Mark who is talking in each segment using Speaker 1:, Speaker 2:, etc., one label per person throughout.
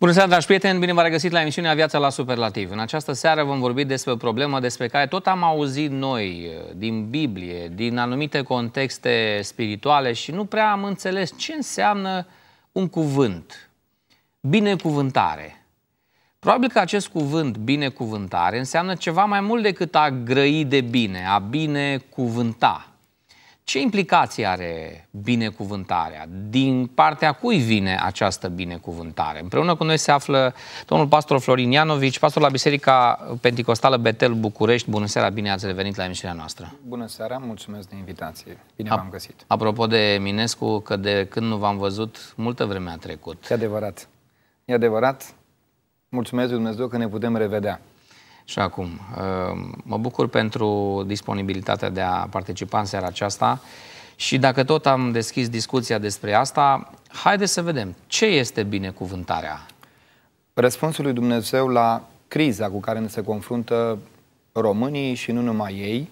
Speaker 1: Bună seara, dragi prieteni! Bine v-am regăsit la emisiunea Viața la Superlativ. În această seară vom vorbi despre o problemă despre care tot am auzit noi eh, din Biblie, din anumite contexte spirituale și nu prea am înțeles ce înseamnă un cuvânt. Binecuvântare. Probabil că acest cuvânt, binecuvântare, înseamnă ceva mai mult decât a grăi de bine, a binecuvânta. Ce implicații are binecuvântarea? Din partea cui vine această binecuvântare? Împreună cu noi se află domnul pastor Florin Ianovici, pastor la Biserica Pentecostală Betel București. Bună seara, bine ați revenit la emisiunea noastră.
Speaker 2: Bună seara, mulțumesc de invitație. Bine v-am găsit.
Speaker 1: Apropo de Minescu, că de când nu v-am văzut, multă
Speaker 2: vreme a trecut. E adevărat. E adevărat. Mulțumesc Dumnezeu că ne putem revedea
Speaker 1: și acum. Uh, mă bucur pentru disponibilitatea de a participa în seara aceasta și dacă tot am deschis discuția despre asta, haideți să
Speaker 2: vedem ce este binecuvântarea. Răspunsul lui Dumnezeu la criza cu care ne se confruntă românii și nu numai ei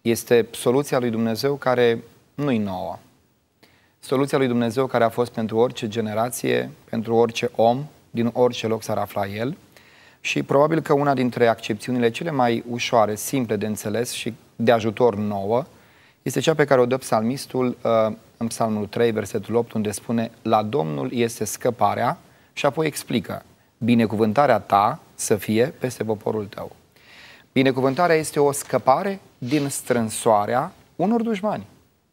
Speaker 2: este soluția lui Dumnezeu care nu-i nouă. Soluția lui Dumnezeu care a fost pentru orice generație, pentru orice om, din orice loc s-ar afla el – și probabil că una dintre accepțiunile cele mai ușoare, simple de înțeles și de ajutor nouă, este cea pe care o dă psalmistul uh, în psalmul 3, versetul 8, unde spune La Domnul este scăparea și apoi explică Binecuvântarea ta să fie peste poporul tău. Binecuvântarea este o scăpare din strânsoarea unor dușmani.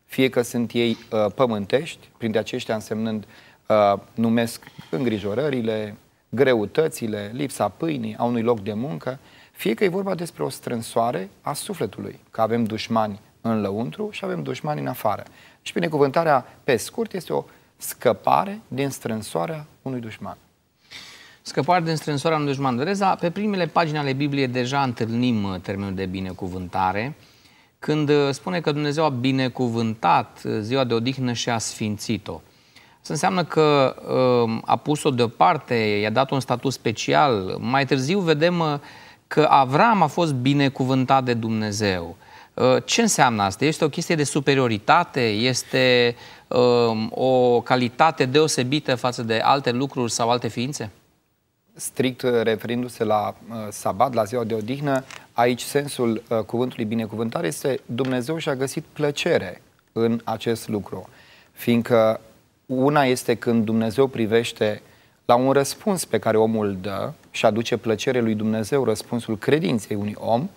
Speaker 2: Fie că sunt ei uh, pământești, printre aceștia însemnând uh, numesc îngrijorările, greutățile, lipsa pâinii, a unui loc de muncă, fie că e vorba despre o strânsoare a sufletului, că avem dușmani în lăuntru și avem dușmani în afară. Și binecuvântarea, pe scurt, este o scăpare din strânsoarea unui dușman.
Speaker 1: Scăpare din strânsoarea unui dușman. Vereza, pe primele pagini ale Bibliei deja întâlnim uh, termenul de binecuvântare, când uh, spune că Dumnezeu a binecuvântat uh, ziua de odihnă și a sfințit-o. Să înseamnă că um, a pus-o deoparte, i-a dat un statut special. Mai târziu vedem uh, că Avram a fost binecuvântat de Dumnezeu. Uh, ce înseamnă asta? Este o chestie de superioritate? Este um, o calitate deosebită față de alte lucruri sau alte ființe?
Speaker 2: strict uh, referindu-se la sabat, la ziua de odihnă, aici sensul cuvântului binecuvântare este Dumnezeu și-a găsit plăcere în acest lucru, fiindcă una este când Dumnezeu privește la un răspuns pe care omul îl dă și aduce plăcere lui Dumnezeu, răspunsul credinței unui om,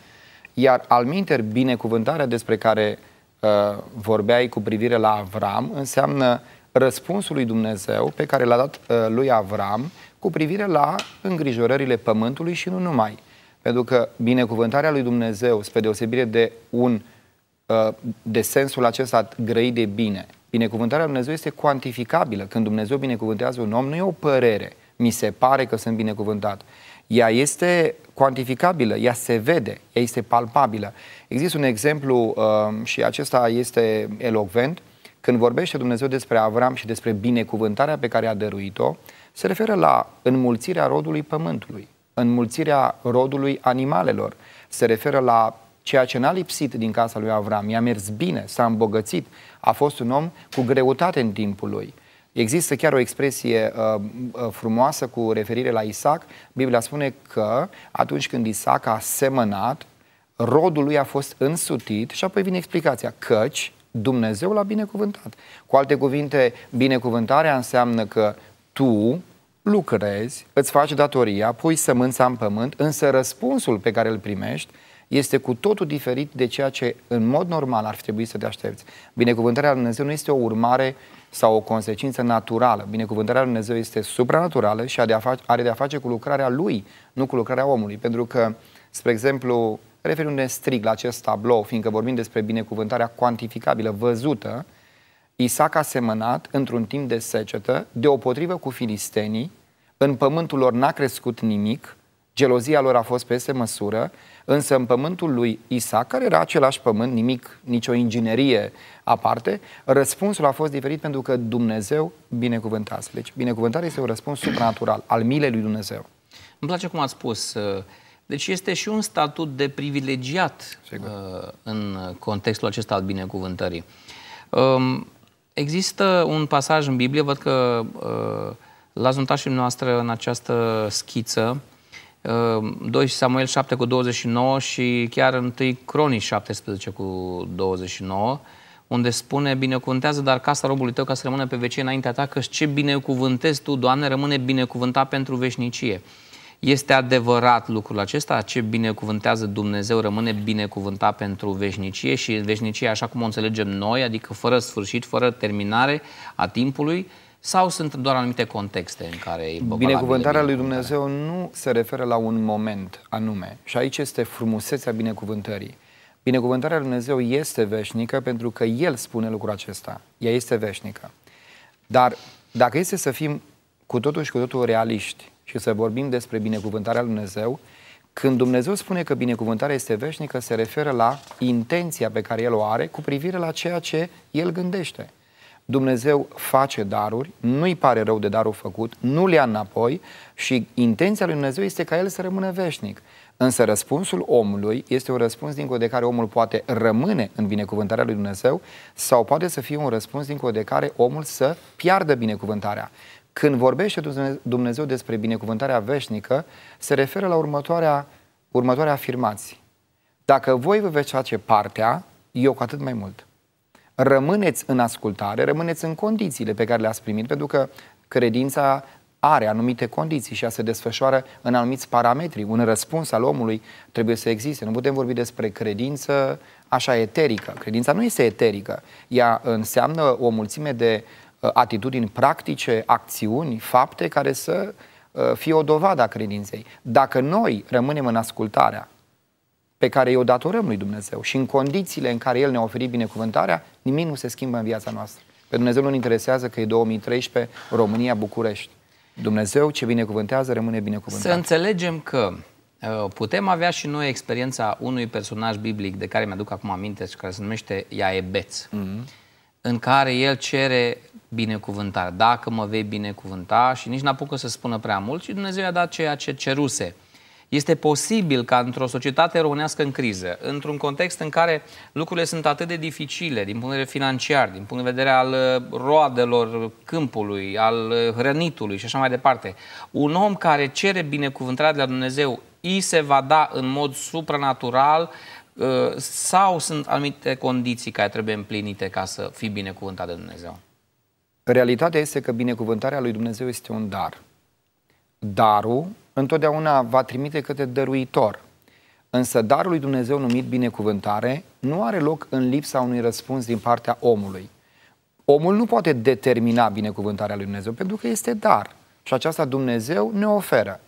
Speaker 2: iar alminter binecuvântarea despre care uh, vorbeai cu privire la Avram înseamnă răspunsul lui Dumnezeu pe care l-a dat uh, lui Avram cu privire la îngrijorările pământului și nu numai. Pentru că binecuvântarea lui Dumnezeu, spre deosebire de un uh, de sensul acesta grăit de bine, Binecuvântarea lui Dumnezeu este cuantificabilă. Când Dumnezeu binecuvântează un om, nu e o părere. Mi se pare că sunt binecuvântat. Ea este cuantificabilă, ea se vede, ea este palpabilă. Există un exemplu um, și acesta este elocvent. Când vorbește Dumnezeu despre Avram și despre binecuvântarea pe care a dăruit-o, se referă la înmulțirea rodului pământului, înmulțirea rodului animalelor, se referă la ceea ce n-a lipsit din casa lui Avram, i-a mers bine, s-a îmbogățit, a fost un om cu greutate în timpul lui. Există chiar o expresie uh, uh, frumoasă cu referire la Isaac. Biblia spune că atunci când Isaac a semănat, rodul lui a fost însutit și apoi vine explicația, căci Dumnezeu l-a binecuvântat. Cu alte cuvinte, binecuvântarea înseamnă că tu lucrezi, îți faci datoria, pui sămânța în pământ, însă răspunsul pe care îl primești este cu totul diferit de ceea ce în mod normal ar fi trebuit să te aștepți. Binecuvântarea lui Dumnezeu nu este o urmare sau o consecință naturală. Binecuvântarea lui Dumnezeu este supranaturală și are de-a face cu lucrarea lui, nu cu lucrarea omului. Pentru că, spre exemplu, referindu-ne strict la acest tablou, fiindcă vorbim despre binecuvântarea cuantificabilă, văzută, Isaac a semănat într-un timp de secetă, deopotrivă cu filistenii, în pământul lor n-a crescut nimic, Gelozia lor a fost peste măsură, însă în pământul lui Isaac, care era același pământ, nimic, nicio inginerie aparte, răspunsul a fost diferit pentru că Dumnezeu binecuvântase. Deci binecuvântarea este un răspuns supranatural, al milei lui Dumnezeu.
Speaker 1: Îmi place cum ați spus, uh, deci este și un statut de privilegiat Sigur. Uh, în contextul acesta al binecuvântării. Um, există un pasaj în Biblie, văd că uh, l-ați notat și noastră în această schiță, 2 ehm, Samuel 7 cu 29 și chiar 1 Cronii 17 cu 29, unde spune, binecuvântează dar casa robului tău ca să rămână pe vecie înaintea ta, că ce binecuvântezi tu, Doamne, rămâne binecuvântat pentru veșnicie. Este adevărat lucrul acesta, ce binecuvântează Dumnezeu rămâne binecuvântat pentru veșnicie și veșnicie așa cum o înțelegem noi, adică fără sfârșit, fără terminare a timpului, sau sunt doar anumite contexte în care e
Speaker 2: Binecuvântarea lui Dumnezeu nu se referă la un moment anume. Și aici este frumusețea binecuvântării. Binecuvântarea lui Dumnezeu este veșnică pentru că El spune lucrul acesta. Ea este veșnică. Dar dacă este să fim cu totul și cu totul realiști și să vorbim despre binecuvântarea lui Dumnezeu, când Dumnezeu spune că binecuvântarea este veșnică, se referă la intenția pe care El o are cu privire la ceea ce El gândește. Dumnezeu face daruri, nu-i pare rău de darul făcut, nu le ia înapoi și intenția lui Dumnezeu este ca el să rămână veșnic. Însă răspunsul omului este un răspuns din de care omul poate rămâne în binecuvântarea lui Dumnezeu sau poate să fie un răspuns din de care omul să piardă binecuvântarea. Când vorbește Dumnezeu despre binecuvântarea veșnică, se referă la următoarea, următoarea afirmație. Dacă voi vă veți face partea, eu cu atât mai mult rămâneți în ascultare, rămâneți în condițiile pe care le-ați primit, pentru că credința are anumite condiții și a se desfășoară în anumiți parametri. Un răspuns al omului trebuie să existe. Nu putem vorbi despre credință așa eterică. Credința nu este eterică. Ea înseamnă o mulțime de uh, atitudini practice, acțiuni, fapte care să uh, fie o dovadă a credinței. Dacă noi rămânem în ascultarea pe care o datorăm lui Dumnezeu și în condițiile în care El ne-a oferit binecuvântarea, nimic nu se schimbă în viața noastră. Pe Dumnezeu nu-L interesează că e 2013, România, București. Dumnezeu ce binecuvântează rămâne binecuvântat. Să
Speaker 1: înțelegem că uh, putem avea și noi experiența unui personaj biblic de care mi-aduc acum aminte și care se numește Iaebeț, mm-hmm. în care el cere binecuvântare. Dacă mă vei binecuvânta și nici n-apucă să spună prea mult și Dumnezeu i-a dat ceea ce ceruse. Este posibil ca într-o societate românească în criză, într-un context în care lucrurile sunt atât de dificile din punct de vedere financiar, din punct de vedere al uh, roadelor câmpului, al uh, hrănitului și așa mai departe, un om care cere binecuvântarea de la Dumnezeu îi se va da în mod supranatural uh, sau sunt anumite condiții care trebuie împlinite ca să fii binecuvântat de Dumnezeu?
Speaker 2: Realitatea este că binecuvântarea lui Dumnezeu este un dar. Darul întotdeauna va trimite către dăruitor. Însă darul lui Dumnezeu numit binecuvântare nu are loc în lipsa unui răspuns din partea omului. Omul nu poate determina binecuvântarea lui Dumnezeu pentru că este dar și aceasta Dumnezeu ne oferă.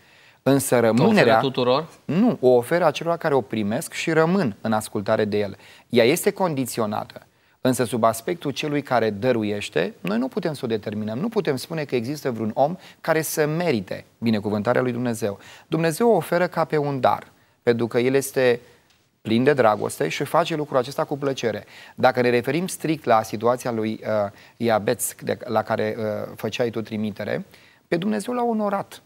Speaker 2: Însă rămânerea... Oferă tuturor? Nu, o oferă acelor care o primesc și rămân în ascultare de el. Ea este condiționată. Însă sub aspectul celui care dăruiește, noi nu putem să o determinăm. Nu putem spune că există vreun om care să merite binecuvântarea lui Dumnezeu. Dumnezeu o oferă ca pe un dar, pentru că El este plin de dragoste și face lucrul acesta cu plăcere. Dacă ne referim strict la situația lui uh, Iabeț, de, la care uh, făceai tu trimitere, pe Dumnezeu l-a onorat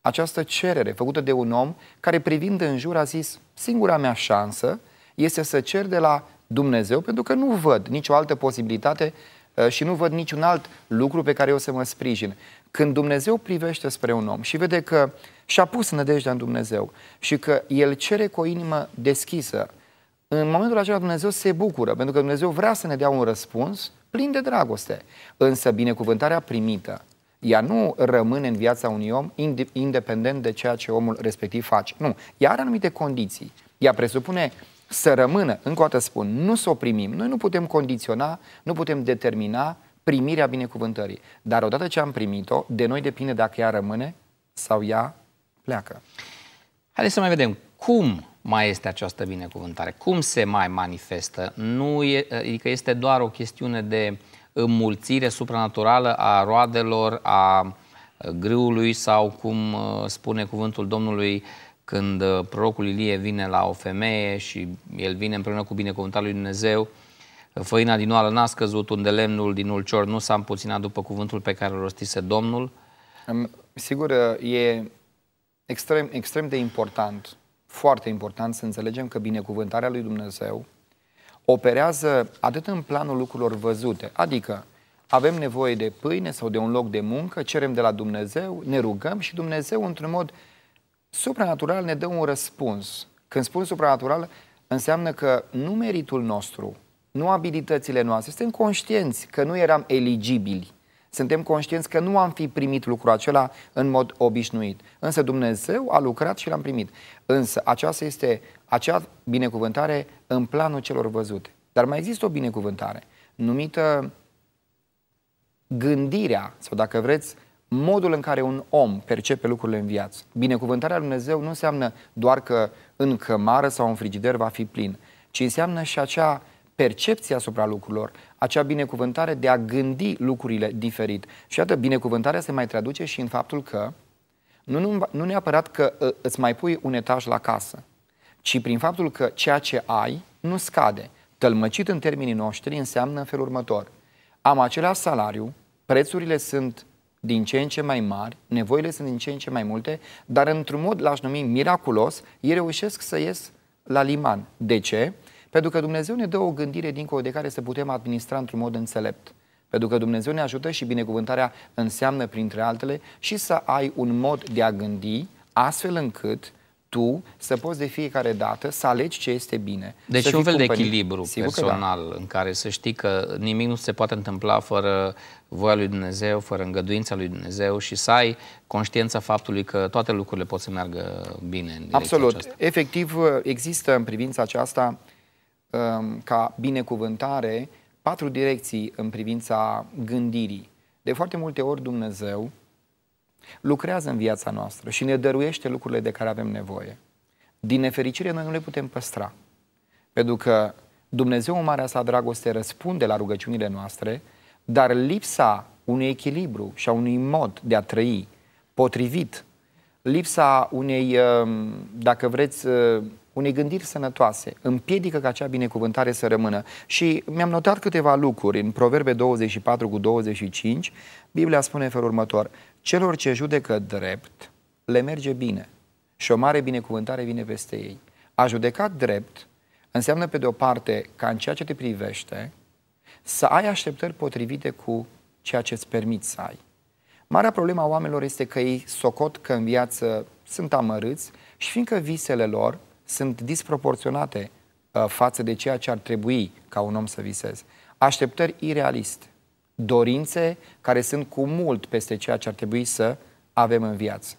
Speaker 2: această cerere făcută de un om care privind în jur a zis, singura mea șansă este să cer de la Dumnezeu, pentru că nu văd nicio altă posibilitate uh, și nu văd niciun alt lucru pe care eu să mă sprijin. Când Dumnezeu privește spre un om și vede că și-a pus nădejdea în Dumnezeu și că El cere cu o inimă deschisă, în momentul acela Dumnezeu se bucură, pentru că Dumnezeu vrea să ne dea un răspuns plin de dragoste. Însă binecuvântarea primită, ea nu rămâne în viața unui om independent de ceea ce omul respectiv face. Nu, ea are anumite condiții. Ea presupune uh, să rămână, încă o dată spun, nu să o primim. Noi nu putem condiționa, nu putem determina primirea binecuvântării. Dar odată ce am primit-o, de noi depinde dacă ea rămâne sau ea pleacă. Haideți să mai vedem
Speaker 1: cum mai este această binecuvântare, cum se mai manifestă. Nu e, adică este doar o chestiune de înmulțire supranaturală a roadelor, a grâului sau cum uh, spune cuvântul Domnului când uh, prorocul Ilie vine la o femeie și el vine împreună cu binecuvântarea lui Dumnezeu, făina din oală n-a scăzut, unde lemnul din ulcior nu s-a împuținat după cuvântul pe care îl rostise Domnul.
Speaker 2: Sigur, uh, e extrem, extrem de important, foarte important să înțelegem că binecuvântarea lui Dumnezeu operează atât în planul lucrurilor văzute, adică avem nevoie de pâine sau de un loc de muncă, cerem de la Dumnezeu, ne rugăm și Dumnezeu într-un mod uh, Supranatural ne dă un răspuns. Când spun supranatural, înseamnă că nu meritul nostru, nu abilitățile noastre, suntem conștienți că nu eram eligibili. Suntem conștienți că nu am fi primit lucrul acela în mod obișnuit. Însă Dumnezeu a lucrat și l-am primit. Însă aceasta este acea binecuvântare în planul celor văzute. Dar mai există o binecuvântare numită gândirea, sau dacă vreți, modul în care un om percepe lucrurile în viață. Binecuvântarea lui Dumnezeu nu înseamnă doar că în cămară sau în frigider va fi plin, ci înseamnă și acea percepție asupra lucrurilor, acea binecuvântare de a gândi lucrurile diferit. Și iată, binecuvântarea se mai traduce și în faptul că nu, nu, nu neapărat că ă, îți mai pui un etaj la casă, ci prin faptul că ceea ce ai nu scade. Tălmăcit în termenii noștri înseamnă în felul următor. Am același salariu, prețurile sunt din ce în ce mai mari, nevoile sunt din ce în ce mai multe, dar într-un mod, l-aș numi miraculos, ei reușesc să ies la liman. De ce? Pentru că Dumnezeu ne dă o gândire dincolo de care să putem administra într-un mod înțelept. Pentru că Dumnezeu ne ajută și binecuvântarea înseamnă, printre altele, și să ai un mod de a gândi astfel încât tu să poți de fiecare dată să alegi ce este bine. Deci e un fel de echilibru Sigur da. personal
Speaker 1: da. în care să știi că nimic nu se poate întâmpla fără voia lui Dumnezeu, fără îngăduința lui Dumnezeu și să ai conștiența faptului că toate lucrurile pot să meargă bine. În Absolut. Aceasta.
Speaker 2: Efectiv, există în privința aceasta um, ca binecuvântare patru direcții în privința gândirii. De foarte multe ori Dumnezeu lucrează în viața noastră și ne dăruiește lucrurile de care avem nevoie. Din nefericire, noi nu le putem păstra. Pentru că Dumnezeu, în marea sa dragoste, răspunde la rugăciunile noastre, dar lipsa unui echilibru și a unui mod de a trăi potrivit, lipsa unei, um, dacă vreți, uh, unei gândiri sănătoase, împiedică ca acea binecuvântare să rămână. Și mi-am notat câteva lucruri în Proverbe 24 cu 25, Biblia spune în felul următor, Celor ce judecă drept, le merge bine și o mare binecuvântare vine peste ei. A judeca drept înseamnă, pe de o parte, ca în ceea ce te privește, să ai așteptări potrivite cu ceea ce îți permiți să ai. Marea problemă a oamenilor este că ei socot că în viață sunt amărâți și fiindcă visele lor sunt disproporționate uh, față de ceea ce ar trebui ca un om să viseze. Așteptări irealiste dorințe care sunt cu mult peste ceea ce ar trebui să avem în viață.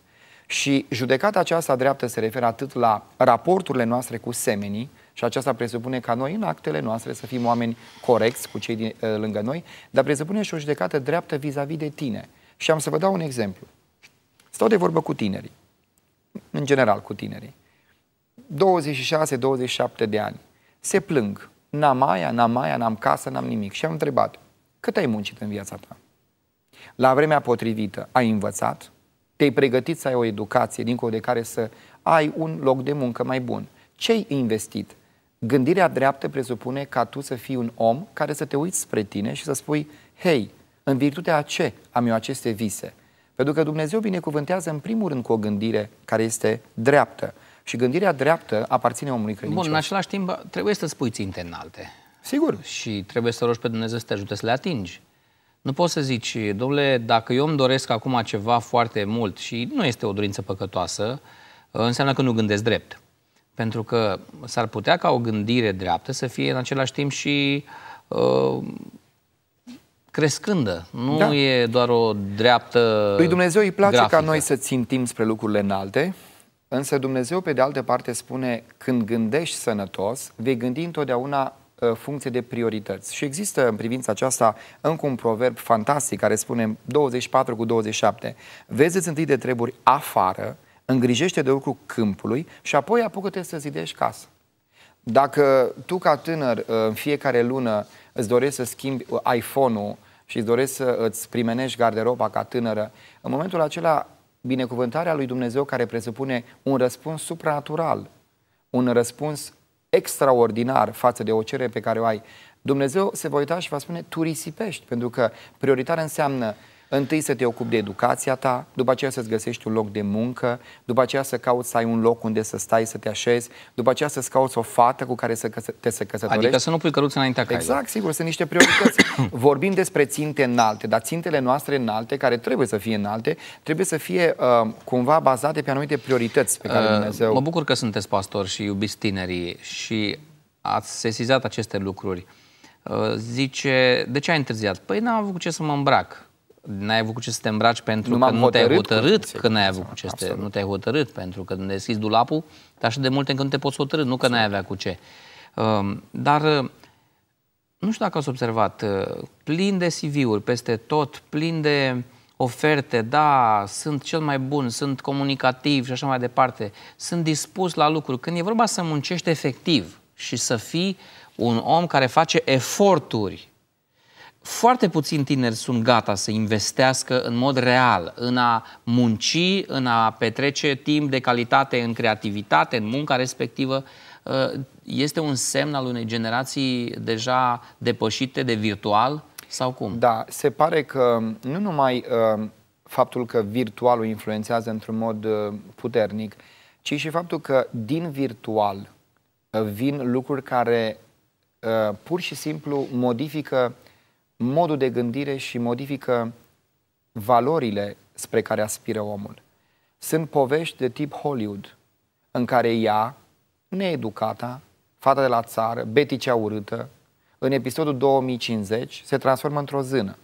Speaker 2: Și judecata aceasta dreaptă se referă atât la raporturile noastre cu semenii, și aceasta presupune ca noi, în actele noastre, să fim oameni corecți cu cei din, ă, lângă noi, dar presupune și o judecată dreaptă vis-a-vis -vis de tine. Și am să vă dau un exemplu. Stau de vorbă cu tinerii, în general cu tinerii, 26-27 de ani. Se plâng, n-am aia, n-am aia, n-am casă, n-am nimic. Și am întrebat, cât ai muncit în viața ta? La vremea potrivită ai învățat? Te-ai pregătit să ai o educație dincolo de care să ai un loc de muncă mai bun? Ce-ai investit? Gândirea dreaptă presupune ca tu să fii un om care să te uiți spre tine și să spui, hei, în virtutea a ce am eu aceste vise? Pentru că Dumnezeu binecuvântează în primul rând cu o gândire care este dreaptă. Și gândirea dreaptă aparține omului credincios. Bun, în
Speaker 1: același timp trebuie să spui ținte înalte.
Speaker 2: Sigur. Și trebuie
Speaker 1: să rogi pe Dumnezeu să te ajute să le atingi. Nu poți să zici, domnule, dacă eu îmi doresc acum ceva foarte mult și nu este o dorință păcătoasă, înseamnă că nu gândesc drept. Pentru că s-ar putea ca o gândire dreaptă să fie în același timp și uh, crescândă. Nu da. e doar o dreaptă Lui Dumnezeu îi place grafică. ca noi
Speaker 2: să țintim spre lucrurile înalte, însă Dumnezeu, pe de altă parte, spune, când gândești sănătos, vei gândi întotdeauna Uh, funcție de priorități. Și există în privința aceasta încă un proverb fantastic care spune 24 cu 27. Vezi întâi de treburi afară, îngrijește de lucru câmpului și apoi apucă-te să zidești casă. Dacă tu ca tânăr uh, în fiecare lună îți dorești să schimbi uh, iPhone-ul și îți dorești să îți primenești garderoba ca tânără, în momentul acela binecuvântarea lui Dumnezeu care presupune un răspuns supranatural, un răspuns extraordinar față de o cerere pe care o ai, Dumnezeu se va uita și va spune, tu risipești, pentru că prioritar înseamnă întâi să te ocupi de educația ta, după aceea să-ți găsești un loc de muncă, după aceea să cauți să ai un loc unde să stai, să te așezi, după aceea să-ți cauți o fată cu care să te să căsătorești. Adică să
Speaker 1: nu pui căruța înaintea caiului. Exact,
Speaker 2: sigur, sunt niște priorități. Vorbim despre ținte înalte, dar țintele noastre înalte, care trebuie să fie înalte, trebuie să fie uh, cumva bazate pe anumite priorități pe care uh, Dumnezeu... Mă
Speaker 1: bucur că sunteți pastor și iubiți tinerii și ați sesizat aceste lucruri. Uh, zice, de ce ai întârziat? Păi n-am avut ce să mă îmbrac n-ai avut cu ce să te îmbraci pentru nu că nu te-ai hotărât că n-ai avut cu ce să te, nu te-ai hotărât pentru că când deschizi dulapul, dar și de multe încă nu te poți hotărâ, nu că n-ai exact. avea cu ce. Um, dar uh, nu știu dacă ați observat, uh, plin de CV-uri peste tot, plin de oferte, da, sunt cel mai bun, sunt comunicativ și așa mai departe, sunt dispus la lucruri. Când e vorba să muncești efectiv și să fii un om care face eforturi foarte puțini tineri sunt gata să investească în mod real, în a munci, în a petrece timp de calitate în creativitate, în munca respectivă, uh, este un semn al unei generații deja depășite
Speaker 2: de virtual sau cum? Da, se pare că nu numai uh, faptul că virtualul influențează într-un mod uh, puternic, ci și faptul că din virtual vin lucruri care pur și simplu modifică uh, modul de gândire și modifică valorile spre care aspiră omul. Sunt povești de tip Hollywood, în care ea, needucata, fata de la țară, beticea urâtă, în episodul 2050 se transformă într-o zână.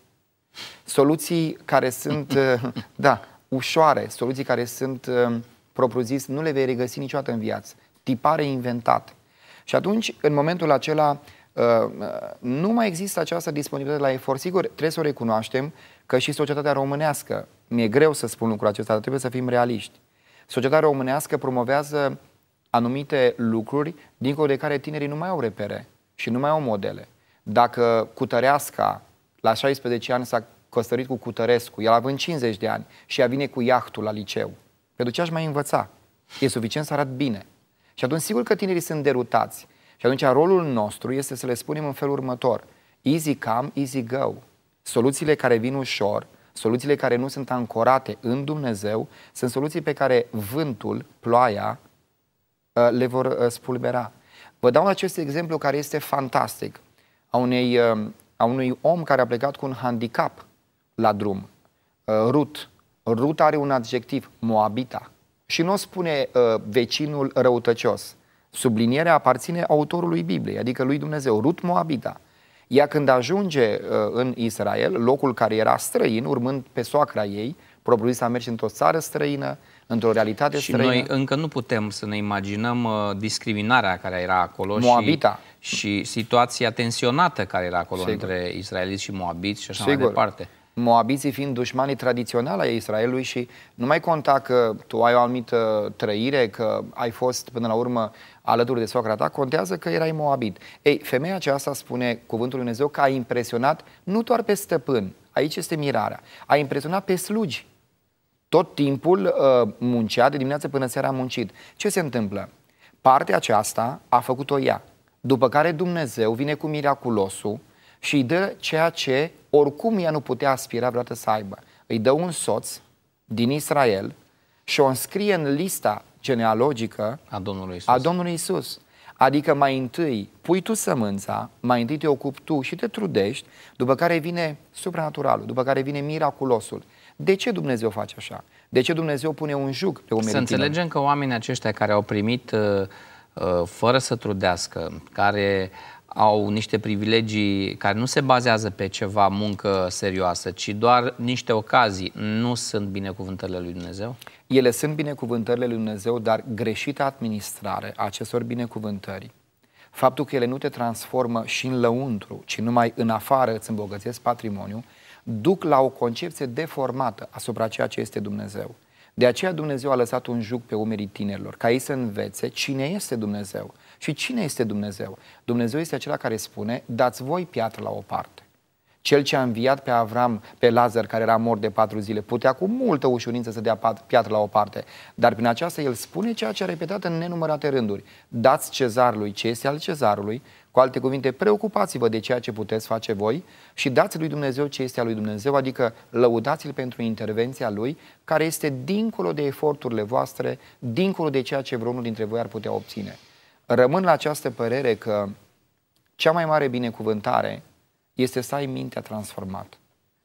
Speaker 2: Soluții care sunt, uh, da, ușoare, soluții care sunt, uh, propriu-zis, nu le vei regăsi niciodată în viață. Tipare inventate. Și atunci, în momentul acela, Uh, nu mai există această disponibilitate la efort. Sigur, trebuie să o recunoaștem că și societatea românească, mi-e greu să spun lucrul acesta, dar trebuie să fim realiști. Societatea românească promovează anumite lucruri dincolo de care tinerii nu mai au repere și nu mai au modele. Dacă Cutăreasca la 16 ani s-a căsătorit cu Cutărescu, el având 50 de ani și ea vine cu iahtul la liceu, pentru ce aș mai învăța? E suficient să arat bine. Și atunci sigur că tinerii sunt derutați și atunci rolul nostru este să le spunem în felul următor. Easy come, easy go. Soluțiile care vin ușor, soluțiile care nu sunt ancorate în Dumnezeu, sunt soluții pe care vântul, ploaia, uh, le vor uh, spulbera. Vă dau acest exemplu care este fantastic, a, unei, uh, a unui om care a plecat cu un handicap la drum, Rut. Rut are un adjectiv, Moabita. Și nu o spune vecinul răutăcios, sublinierea aparține autorului Bibliei, adică lui Dumnezeu, Rut Moabita. Ea când ajunge uh, în Israel, locul care era străin, urmând pe soacra ei, propriu să a mers într-o țară străină, într-o realitate și străină. noi
Speaker 1: încă nu putem să ne imaginăm uh, discriminarea care era acolo Moabita. Și, și situația tensionată care era acolo Sigur. între israeliți și moabiți și așa Sigur. mai departe.
Speaker 2: Moabiții fiind dușmanii tradiționali ai Israelului și nu mai conta că tu ai o anumită trăire, că ai fost până la urmă uh, alături de soacra ta, contează că erai moabit. Ei, femeia aceasta spune cuvântul lui Dumnezeu că a impresionat nu doar pe stăpân, aici este mirarea, a impresionat pe slugi. Tot timpul uh, muncea, de dimineață până seara a muncit. Ce se întâmplă? Partea aceasta a făcut-o ea. După care Dumnezeu vine cu miraculosul și îi dă ceea ce oricum ea nu putea aspira vreodată să aibă. Îi dă un soț din Israel și o înscrie în lista genealogică a Domnului Isus. A Domnului Isus. Adică mai întâi pui tu sămânța, mai întâi te ocupi tu și te trudești, după care vine supranaturalul, după care vine miraculosul. De ce Dumnezeu face așa? De ce Dumnezeu pune un juc pe umeritină? Să înțelegem
Speaker 1: că oamenii aceștia care au primit uh, uh, fără să trudească, care au niște privilegii care nu se bazează pe ceva muncă serioasă, ci doar niște ocazii, nu sunt
Speaker 2: binecuvântările lui Dumnezeu? Ele sunt binecuvântările lui Dumnezeu, dar greșită administrare a acestor binecuvântări, faptul că ele nu te transformă și în lăuntru, ci numai în afară îți îmbogățesc patrimoniu, duc la o concepție deformată asupra ceea ce este Dumnezeu. De aceea Dumnezeu a lăsat un juc pe umerii tinerilor, ca ei să învețe cine este Dumnezeu. Și cine este Dumnezeu? Dumnezeu este acela care spune, dați voi piatră la o parte. Cel ce a înviat pe Avram, pe Lazar, care era mort de patru zile, putea cu multă ușurință să dea piatră la o parte. Dar prin aceasta el spune ceea ce a repetat în nenumărate rânduri. Dați cezarului ce este al cezarului, cu alte cuvinte, preocupați-vă de ceea ce puteți face voi și dați lui Dumnezeu ce este al lui Dumnezeu, adică lăudați-l pentru intervenția lui, care este dincolo de eforturile voastre, dincolo de ceea ce vreunul dintre voi ar putea obține. Rămân la această părere că cea mai mare binecuvântare este să ai mintea transformată.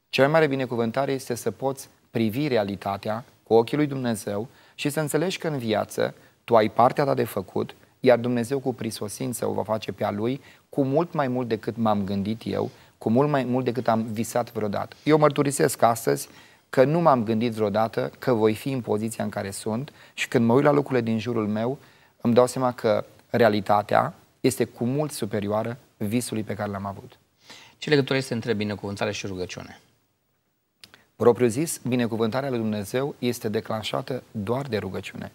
Speaker 2: Cea mai mare binecuvântare este să poți privi realitatea cu ochii lui Dumnezeu și să înțelegi că în viață tu ai partea ta de făcut, iar Dumnezeu cu prisosință o va face pe a lui cu mult mai mult decât m-am gândit eu, cu mult mai mult decât am visat vreodată. Eu mărturisesc astăzi că nu m-am gândit vreodată că voi fi în poziția în care sunt și când mă uit la lucrurile din jurul meu, îmi dau seama că realitatea este cu mult superioară visului pe care l-am avut. Ce legătură este între binecuvântare și rugăciune? Propriu zis, binecuvântarea lui Dumnezeu este declanșată doar de rugăciune.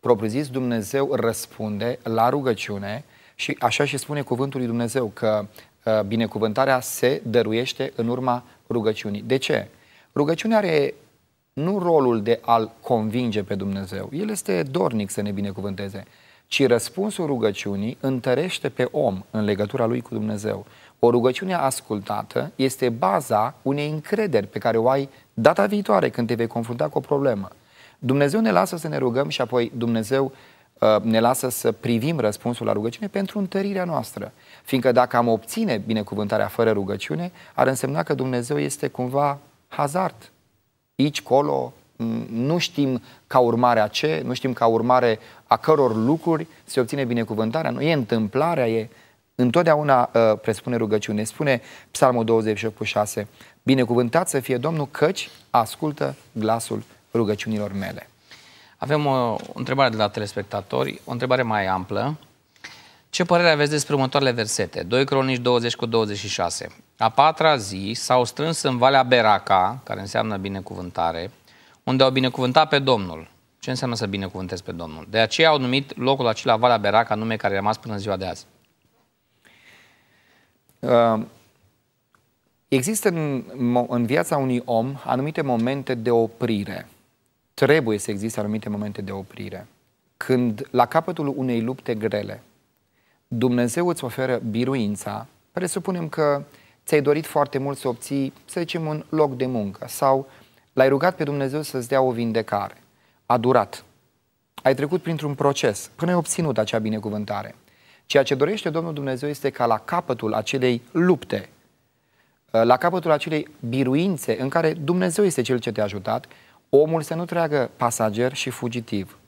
Speaker 2: Propriu zis, Dumnezeu răspunde la rugăciune și așa și spune cuvântul lui Dumnezeu că uh, binecuvântarea se dăruiește în urma rugăciunii. De ce? Rugăciunea are nu rolul de a-L convinge pe Dumnezeu, El este dornic să ne binecuvânteze, ci răspunsul rugăciunii întărește pe om în legătura lui cu Dumnezeu. O rugăciune ascultată este baza unei încrederi pe care o ai data viitoare când te vei confrunta cu o problemă. Dumnezeu ne lasă să ne rugăm și apoi Dumnezeu uh, ne lasă să privim răspunsul la rugăciune pentru întărirea noastră. Fiindcă dacă am obține binecuvântarea fără rugăciune, ar însemna că Dumnezeu este cumva hazard. Aici, colo, nu știm ca urmare a ce, nu știm ca urmare a căror lucruri se obține binecuvântarea, nu e întâmplarea, e Întotdeauna uh, presupune rugăciune. Spune Psalmul 28 cu 6, Binecuvântat să fie Domnul, căci ascultă glasul rugăciunilor mele.
Speaker 1: Avem o întrebare de la telespectatori, o întrebare mai amplă. Ce părere aveți despre următoarele versete? 2 Cronici 20 cu 26. A patra zi s-au strâns în Valea Beraca, care înseamnă binecuvântare, unde au binecuvântat pe Domnul. Ce înseamnă să binecuvântezi pe Domnul? De aceea au numit locul acela Valea Beraca,
Speaker 2: nume care a rămas până în ziua de azi. Uh, există în, în viața unui om anumite momente de oprire. Trebuie să existe anumite momente de oprire. Când, la capătul unei lupte grele, Dumnezeu îți oferă biruința, presupunem că ți-ai dorit foarte mult să obții, să zicem, un loc de muncă sau l-ai rugat pe Dumnezeu să-ți dea o vindecare. A durat. Ai trecut printr-un proces până ai obținut acea binecuvântare. Ceea ce dorește Domnul Dumnezeu este ca la capătul acelei lupte, uh, la capătul acelei biruințe în care Dumnezeu este cel ce te-a ajutat, omul să nu treagă pasager și fugitiv.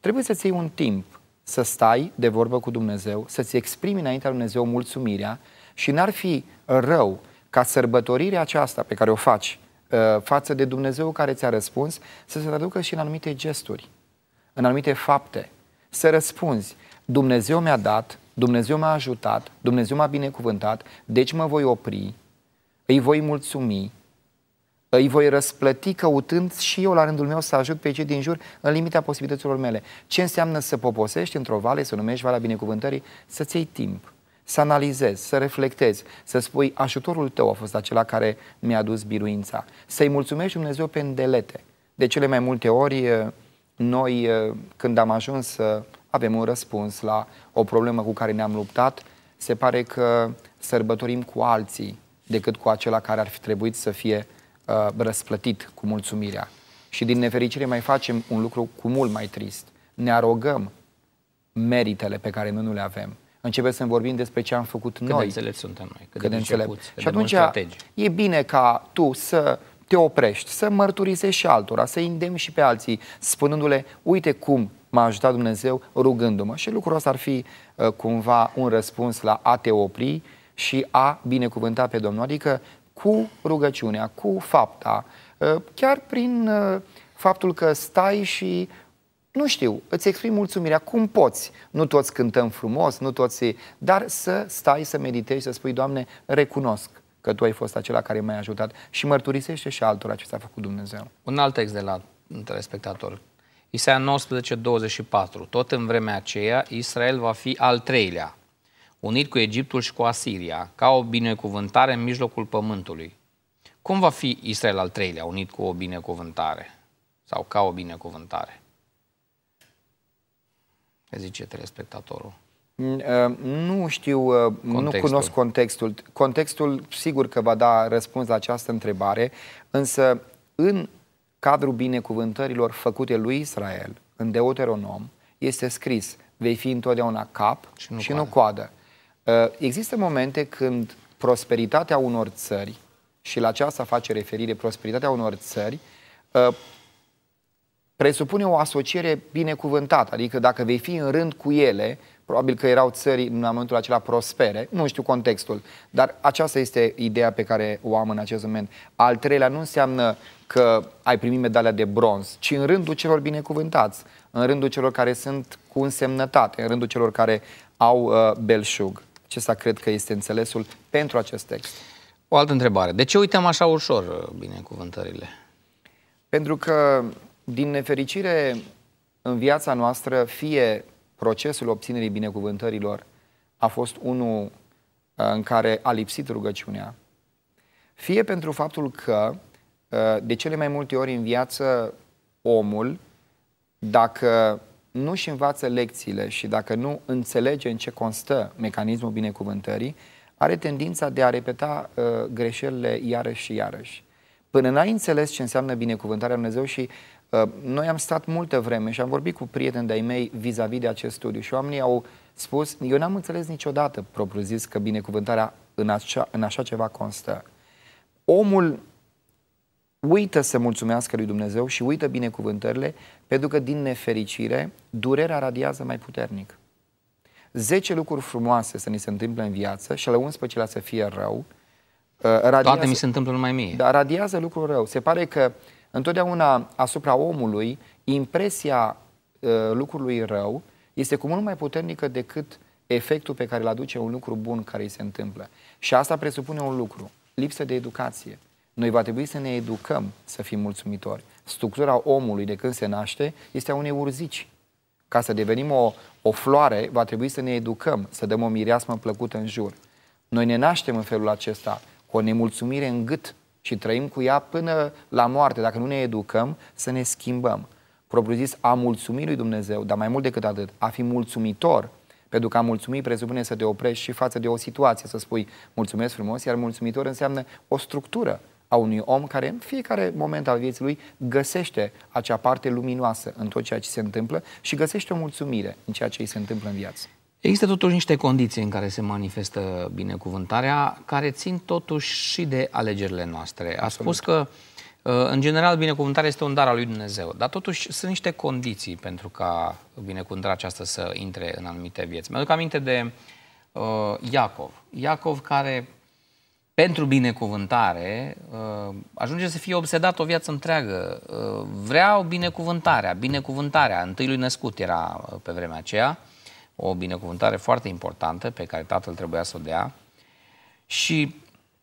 Speaker 2: Trebuie să-ți iei un timp să stai de vorbă cu Dumnezeu, să-ți exprimi înaintea lui Dumnezeu mulțumirea și n-ar fi rău ca sărbătorirea aceasta pe care o faci uh, față de Dumnezeu care ți-a răspuns să se traducă și în anumite gesturi, în anumite fapte, să răspunzi. Dumnezeu mi-a dat, Dumnezeu m-a ajutat, Dumnezeu m-a binecuvântat, deci mă voi opri, îi voi mulțumi, îi voi răsplăti căutând și eu la rândul meu să ajut pe cei din jur în limita posibilităților mele. Ce înseamnă să poposești într-o vale, să numești Valea Binecuvântării? Să-ți iei timp, să analizezi, să reflectezi, să spui ajutorul tău a fost acela care mi-a dus biruința. Să-i mulțumești Dumnezeu pe îndelete. De cele mai multe ori, eh, noi, eh, când am ajuns eh, avem un răspuns la o problemă cu care ne-am luptat. Se pare că sărbătorim cu alții decât cu acela care ar fi trebuit să fie uh, răsplătit cu mulțumirea. Și din nefericire mai facem un lucru cu mult mai trist. Ne arogăm meritele pe care noi nu le avem. Începem să vorbim despre ce am făcut cât noi. Cât înțelepți suntem
Speaker 1: noi, cât, cât de înțelepți. Și atunci
Speaker 2: e bine ca tu să te oprești, să mărturisești și altora, să îndemni și pe alții, spunându-le, uite cum m-a ajutat Dumnezeu rugându-mă. Și lucrul ăsta ar fi uh, cumva un răspuns la a te opri și a binecuvânta pe Domnul, adică cu rugăciunea, cu fapta, uh, chiar prin uh, faptul că stai și nu știu, îți exprimi mulțumirea cum poți. Nu toți cântăm frumos, nu toți, dar să stai, să meditezi, să spui, Doamne, recunosc că Tu ai fost acela care m-ai ajutat și mărturisește și altora ce s-a făcut Dumnezeu. Un
Speaker 1: alt text de la
Speaker 2: telespectator.
Speaker 1: Isaia 19, 24. Tot în vremea aceea, Israel va fi al treilea, unit cu Egiptul și cu Asiria, ca o binecuvântare în mijlocul pământului. Cum va fi Israel al treilea, unit cu o binecuvântare? Sau ca o binecuvântare? Ce zice telespectatorul?
Speaker 2: Mm, uh, nu știu, uh, contextul. nu cunosc contextul. Contextul sigur că va da răspuns la această întrebare, însă în cadrul binecuvântărilor făcute lui Israel în Deuteronom este scris vei fi întotdeauna cap și nu și coadă. Nu coadă. Uh, există momente când prosperitatea unor țări, și la aceasta face referire prosperitatea unor țări, uh, presupune o asociere binecuvântată, adică dacă vei fi în rând cu ele, Probabil că erau țări în momentul acela prospere, nu știu contextul, dar aceasta este ideea pe care o am în acest moment. Al treilea nu înseamnă că ai primit medalia de bronz, ci în rândul celor binecuvântați, în rândul celor care sunt cu însemnătate, în rândul celor care au uh, belșug. Acesta cred că este înțelesul pentru acest text. O altă întrebare. De ce uităm așa ușor uh, binecuvântările? Pentru că, din nefericire, în viața noastră, fie procesul obținerii binecuvântărilor a fost unul uh, în care a lipsit rugăciunea, fie pentru faptul că uh, de cele mai multe ori în viață omul, dacă nu și învață lecțiile și dacă nu înțelege în ce constă mecanismul binecuvântării, are tendința de a repeta uh, greșelile iarăși și iarăși. Până n-ai înțeles ce înseamnă binecuvântarea Lui Dumnezeu și uh, Uh, noi am stat multă vreme și am vorbit cu prieteni de-ai mei vis-a-vis -vis de acest studiu și oamenii au spus, eu n-am înțeles niciodată, propriu zis, că binecuvântarea în așa, în așa ceva constă. Omul uită să mulțumească lui Dumnezeu și uită binecuvântările, pentru că din nefericire, durerea radiază mai puternic. Zece lucruri frumoase să ni se întâmple în viață și la 11 să fie rău. Uh, radiază, Toate mi se întâmplă numai mie. Dar radiază lucrul rău. Se pare că uh, Întotdeauna asupra omului, impresia uh, lucrului rău este cu mult mai puternică decât efectul pe care îl aduce un lucru bun care îi se întâmplă. Și asta presupune un lucru, lipsă de educație. Noi va trebui să ne educăm să fim mulțumitori. Structura omului de când se naște este a unei urzici. Ca să devenim o, o floare, va trebui să ne educăm, să dăm o mireasmă plăcută în jur. Noi ne naștem în felul acesta, cu o nemulțumire în gât, și trăim cu ea până la moarte, dacă nu ne educăm, să ne schimbăm. Propriu zis, a mulțumi lui Dumnezeu, dar mai mult decât atât, a fi mulțumitor, pentru că a mulțumi presupune să te oprești și față de o situație, să spui mulțumesc frumos, iar mulțumitor înseamnă o structură a unui om care în fiecare moment al vieții lui găsește acea parte luminoasă în tot ceea ce se întâmplă și găsește o mulțumire în ceea ce îi se întâmplă în viață.
Speaker 1: Există totuși niște condiții în care se manifestă binecuvântarea, care țin totuși și de alegerile noastre. A spus că, uh, în general, binecuvântarea este un dar al lui Dumnezeu, dar totuși sunt niște condiții pentru ca binecuvântarea aceasta să intre în anumite vieți. Mi-aduc aminte de uh, Iacov. Iacov care, pentru binecuvântare, uh, ajunge să fie obsedat o viață întreagă. Uh, vreau binecuvântarea, binecuvântarea. Întâi lui născut era uh, pe vremea aceea o binecuvântare foarte importantă pe care tatăl trebuia să o dea și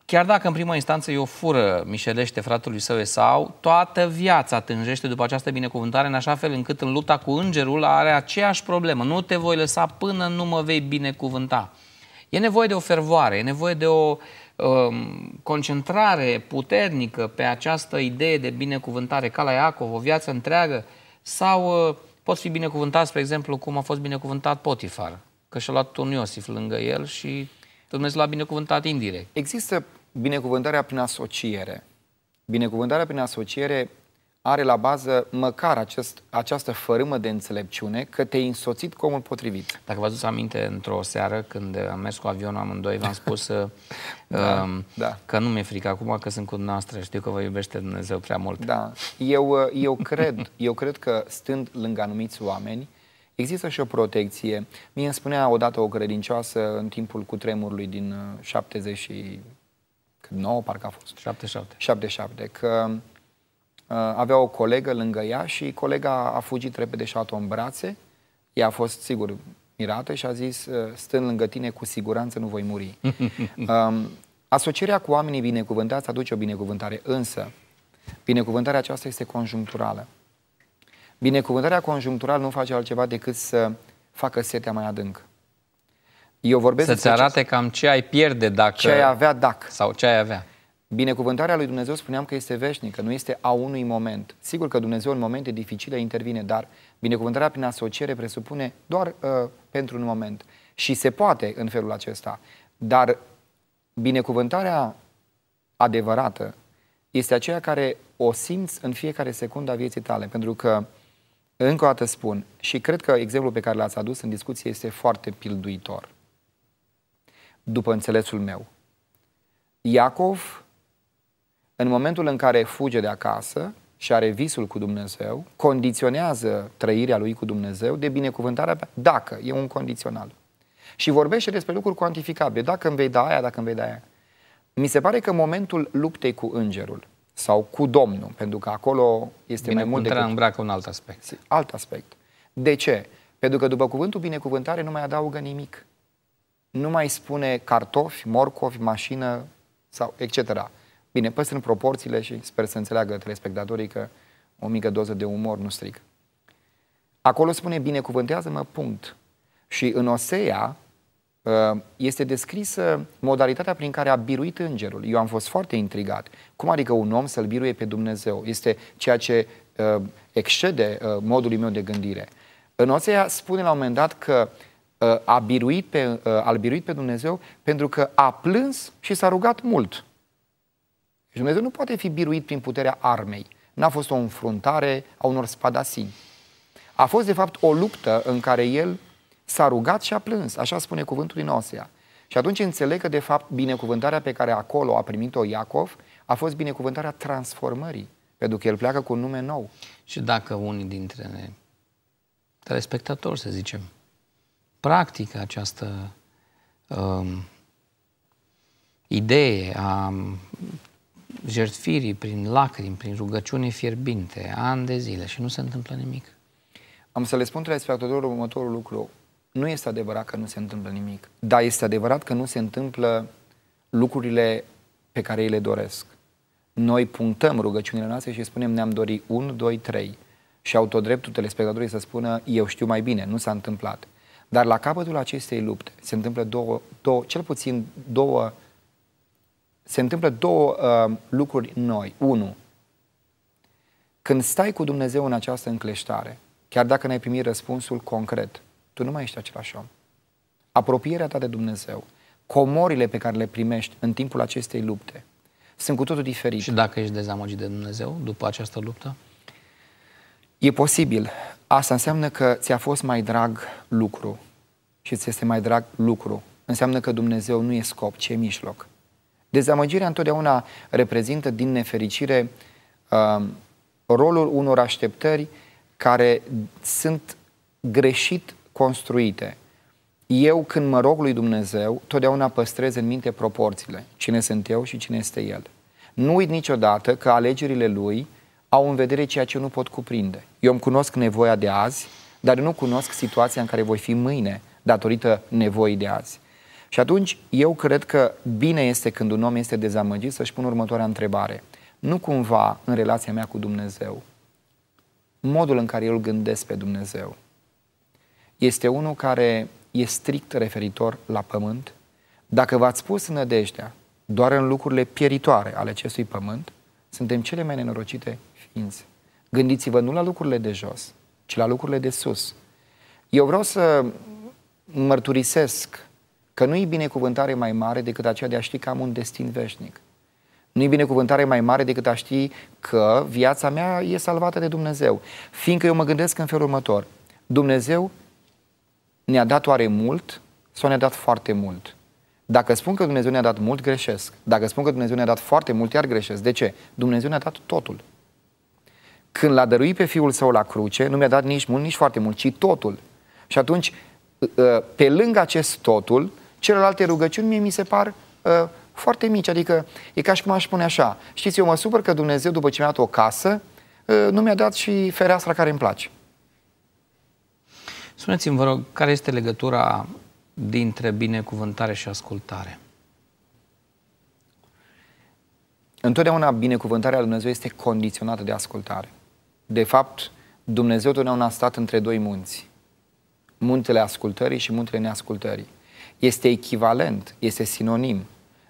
Speaker 1: chiar dacă în prima instanță eu fură mișelește fratelui său sau toată viața tânjește după această binecuvântare în așa fel încât în lupta cu îngerul are aceeași problemă. Nu te voi lăsa până nu mă vei binecuvânta. E nevoie de o fervoare, e nevoie de o um, concentrare puternică pe această idee de binecuvântare, ca la Iacov, o viață întreagă, sau uh, poți fi binecuvântat, spre exemplu, cum a fost binecuvântat Potifar,
Speaker 2: că și-a luat un Iosif lângă el și Dumnezeu l-a binecuvântat indirect. Există binecuvântarea prin asociere. Binecuvântarea prin asociere are la bază măcar acest, această fărâmă de înțelepciune că te-ai însoțit cu omul potrivit. Dacă vă aduți
Speaker 1: aminte, într-o seară când am mers cu avionul amândoi, v-am spus da, da, um, da. că nu mi-e frică acum, că sunt cu noastră, știu că vă iubește Dumnezeu prea mult. Da,
Speaker 2: eu, uh, eu, cred, eu cred că stând lângă anumiți oameni, Există și o protecție. Mie îmi spunea odată o credincioasă în timpul cutremurului din 70 uh, și 9, parcă a fost. 77. 77, că Uh, avea o colegă lângă ea și colega a fugit repede și a o în brațe. Ea a fost, sigur, mirată și a zis, uh, stând lângă tine, cu siguranță nu voi muri. um, asocierea cu oamenii binecuvântați aduce o binecuvântare, însă binecuvântarea aceasta este conjuncturală. Binecuvântarea conjuncturală nu face altceva decât să facă setea mai adânc.
Speaker 1: Eu vorbesc Să-ți arate cam ce ai pierde dacă... Ce ai
Speaker 2: avea dacă. Sau ce ai avea. Binecuvântarea lui Dumnezeu spuneam că este veșnică, nu este a unui moment. Sigur că Dumnezeu în momente dificile intervine, dar binecuvântarea prin asociere presupune doar uh, pentru un moment. Și se poate în felul acesta. Dar binecuvântarea adevărată este aceea care o simți în fiecare secundă a vieții tale. Pentru că, încă o dată spun, și cred că exemplul pe care l-ați adus în discuție este foarte pilduitor. După înțelesul meu, Iacov în momentul în care fuge de acasă și are visul cu Dumnezeu, condiționează trăirea lui cu Dumnezeu de binecuvântarea dacă e un condițional. Și vorbește despre lucruri cuantificabile, dacă îmi vei da aia, dacă îmi vei da aia. Mi se pare că momentul luptei cu îngerul sau cu Domnul, pentru că acolo este Bine, mai mult decât... îmbracă un alt aspect. Alt aspect. De ce? Pentru că după cuvântul binecuvântare nu mai adaugă nimic. Nu mai spune cartofi, morcovi, mașină sau etc. Bine, păstrând proporțiile și sper să înțeleagă telespectatorii că o mică doză de umor nu strică. Acolo spune, binecuvântează-mă, punct. Și în Osea ă, este descrisă modalitatea prin care a biruit îngerul. Eu am fost foarte intrigat. Cum adică un om să-l biruie pe Dumnezeu? Este ceea ce ă, excede ă, modul meu de gândire. În Osea spune la un moment dat că a biruit pe, a biruit pe Dumnezeu pentru că a plâns și s-a rugat mult. Și Dumnezeu nu poate fi biruit prin puterea armei. N-a fost o înfruntare a unor spadasini. A fost, de fapt, o luptă în care el s-a rugat și a plâns, așa spune cuvântul din Osea. Și atunci înțeleg că, de fapt, binecuvântarea pe care acolo a primit-o Iacov a fost binecuvântarea transformării, pentru că el pleacă cu un nume nou. Și dacă unii dintre telespectatori, să zicem, practică
Speaker 1: această um, idee a jertfirii, prin lacrimi, prin rugăciune fierbinte, ani de zile și nu se întâmplă nimic.
Speaker 2: Am să le spun telespectatorilor următorul lucru. Nu este adevărat că nu se întâmplă nimic, dar este adevărat că nu se întâmplă lucrurile pe care ei le doresc. Noi punctăm rugăciunile noastre și spunem ne-am dorit 1, 2, 3 și au tot dreptul telespectatorii să spună eu știu mai bine, nu s-a întâmplat. Dar la capătul acestei lupte se întâmplă două, două, cel puțin două se întâmplă două uh, lucruri noi. Unu, când stai cu Dumnezeu în această încleștare, chiar dacă n-ai primit răspunsul concret, tu nu mai ești același om. Apropierea ta de Dumnezeu, comorile pe care le primești în timpul acestei lupte, sunt cu totul diferite. Și dacă ești dezamăgit de Dumnezeu după această luptă? E posibil. Asta înseamnă că ți-a fost mai drag lucru și ți este mai drag lucru. Înseamnă că Dumnezeu nu e scop, ci e mijloc. Dezamăgirea întotdeauna reprezintă, din nefericire, um, rolul unor așteptări care sunt greșit construite. Eu, când mă rog lui Dumnezeu, totdeauna păstrez în minte proporțiile. Cine sunt eu și cine este El. Nu uit niciodată că alegerile Lui au în vedere ceea ce nu pot cuprinde. Eu îmi cunosc nevoia de azi, dar nu cunosc situația în care voi fi mâine, datorită nevoii de azi. Și atunci eu cred că bine este când un om este dezamăgit să-și pun următoarea întrebare. Nu cumva în relația mea cu Dumnezeu, modul în care eu îl gândesc pe Dumnezeu este unul care e strict referitor la pământ? Dacă v-ați pus în nădejdea doar în lucrurile pieritoare ale acestui pământ, suntem cele mai nenorocite ființe. Gândiți-vă nu la lucrurile de jos, ci la lucrurile de sus. Eu vreau să mărturisesc Că nu-i binecuvântare mai mare decât aceea de a ști că am un destin veșnic. Nu-i binecuvântare mai mare decât a ști că viața mea e salvată de Dumnezeu. Fiindcă eu mă gândesc în felul următor. Dumnezeu ne-a dat oare mult sau ne-a dat foarte mult? Dacă spun că Dumnezeu ne-a dat mult, greșesc. Dacă spun că Dumnezeu ne-a dat foarte mult, iar greșesc. De ce? Dumnezeu ne-a dat totul. Când l-a dăruit pe Fiul Său la cruce, nu mi-a dat nici mult, nici foarte mult, ci totul. Și atunci, ă, ă, pe lângă acest totul, Celelalte rugăciuni mie mi se par uh, foarte mici, adică e ca și cum aș spune așa, știți, eu mă supăr că Dumnezeu, după ce mi-a dat o casă, uh, nu mi-a dat și fereastra care îmi place.
Speaker 1: Spuneți-mi, vă rog, care este legătura
Speaker 2: dintre binecuvântare și ascultare? Întotdeauna binecuvântarea lui Dumnezeu este condiționată de ascultare. De fapt, Dumnezeu întotdeauna a stat între doi munți. Muntele ascultării și muntele neascultării este echivalent, este sinonim.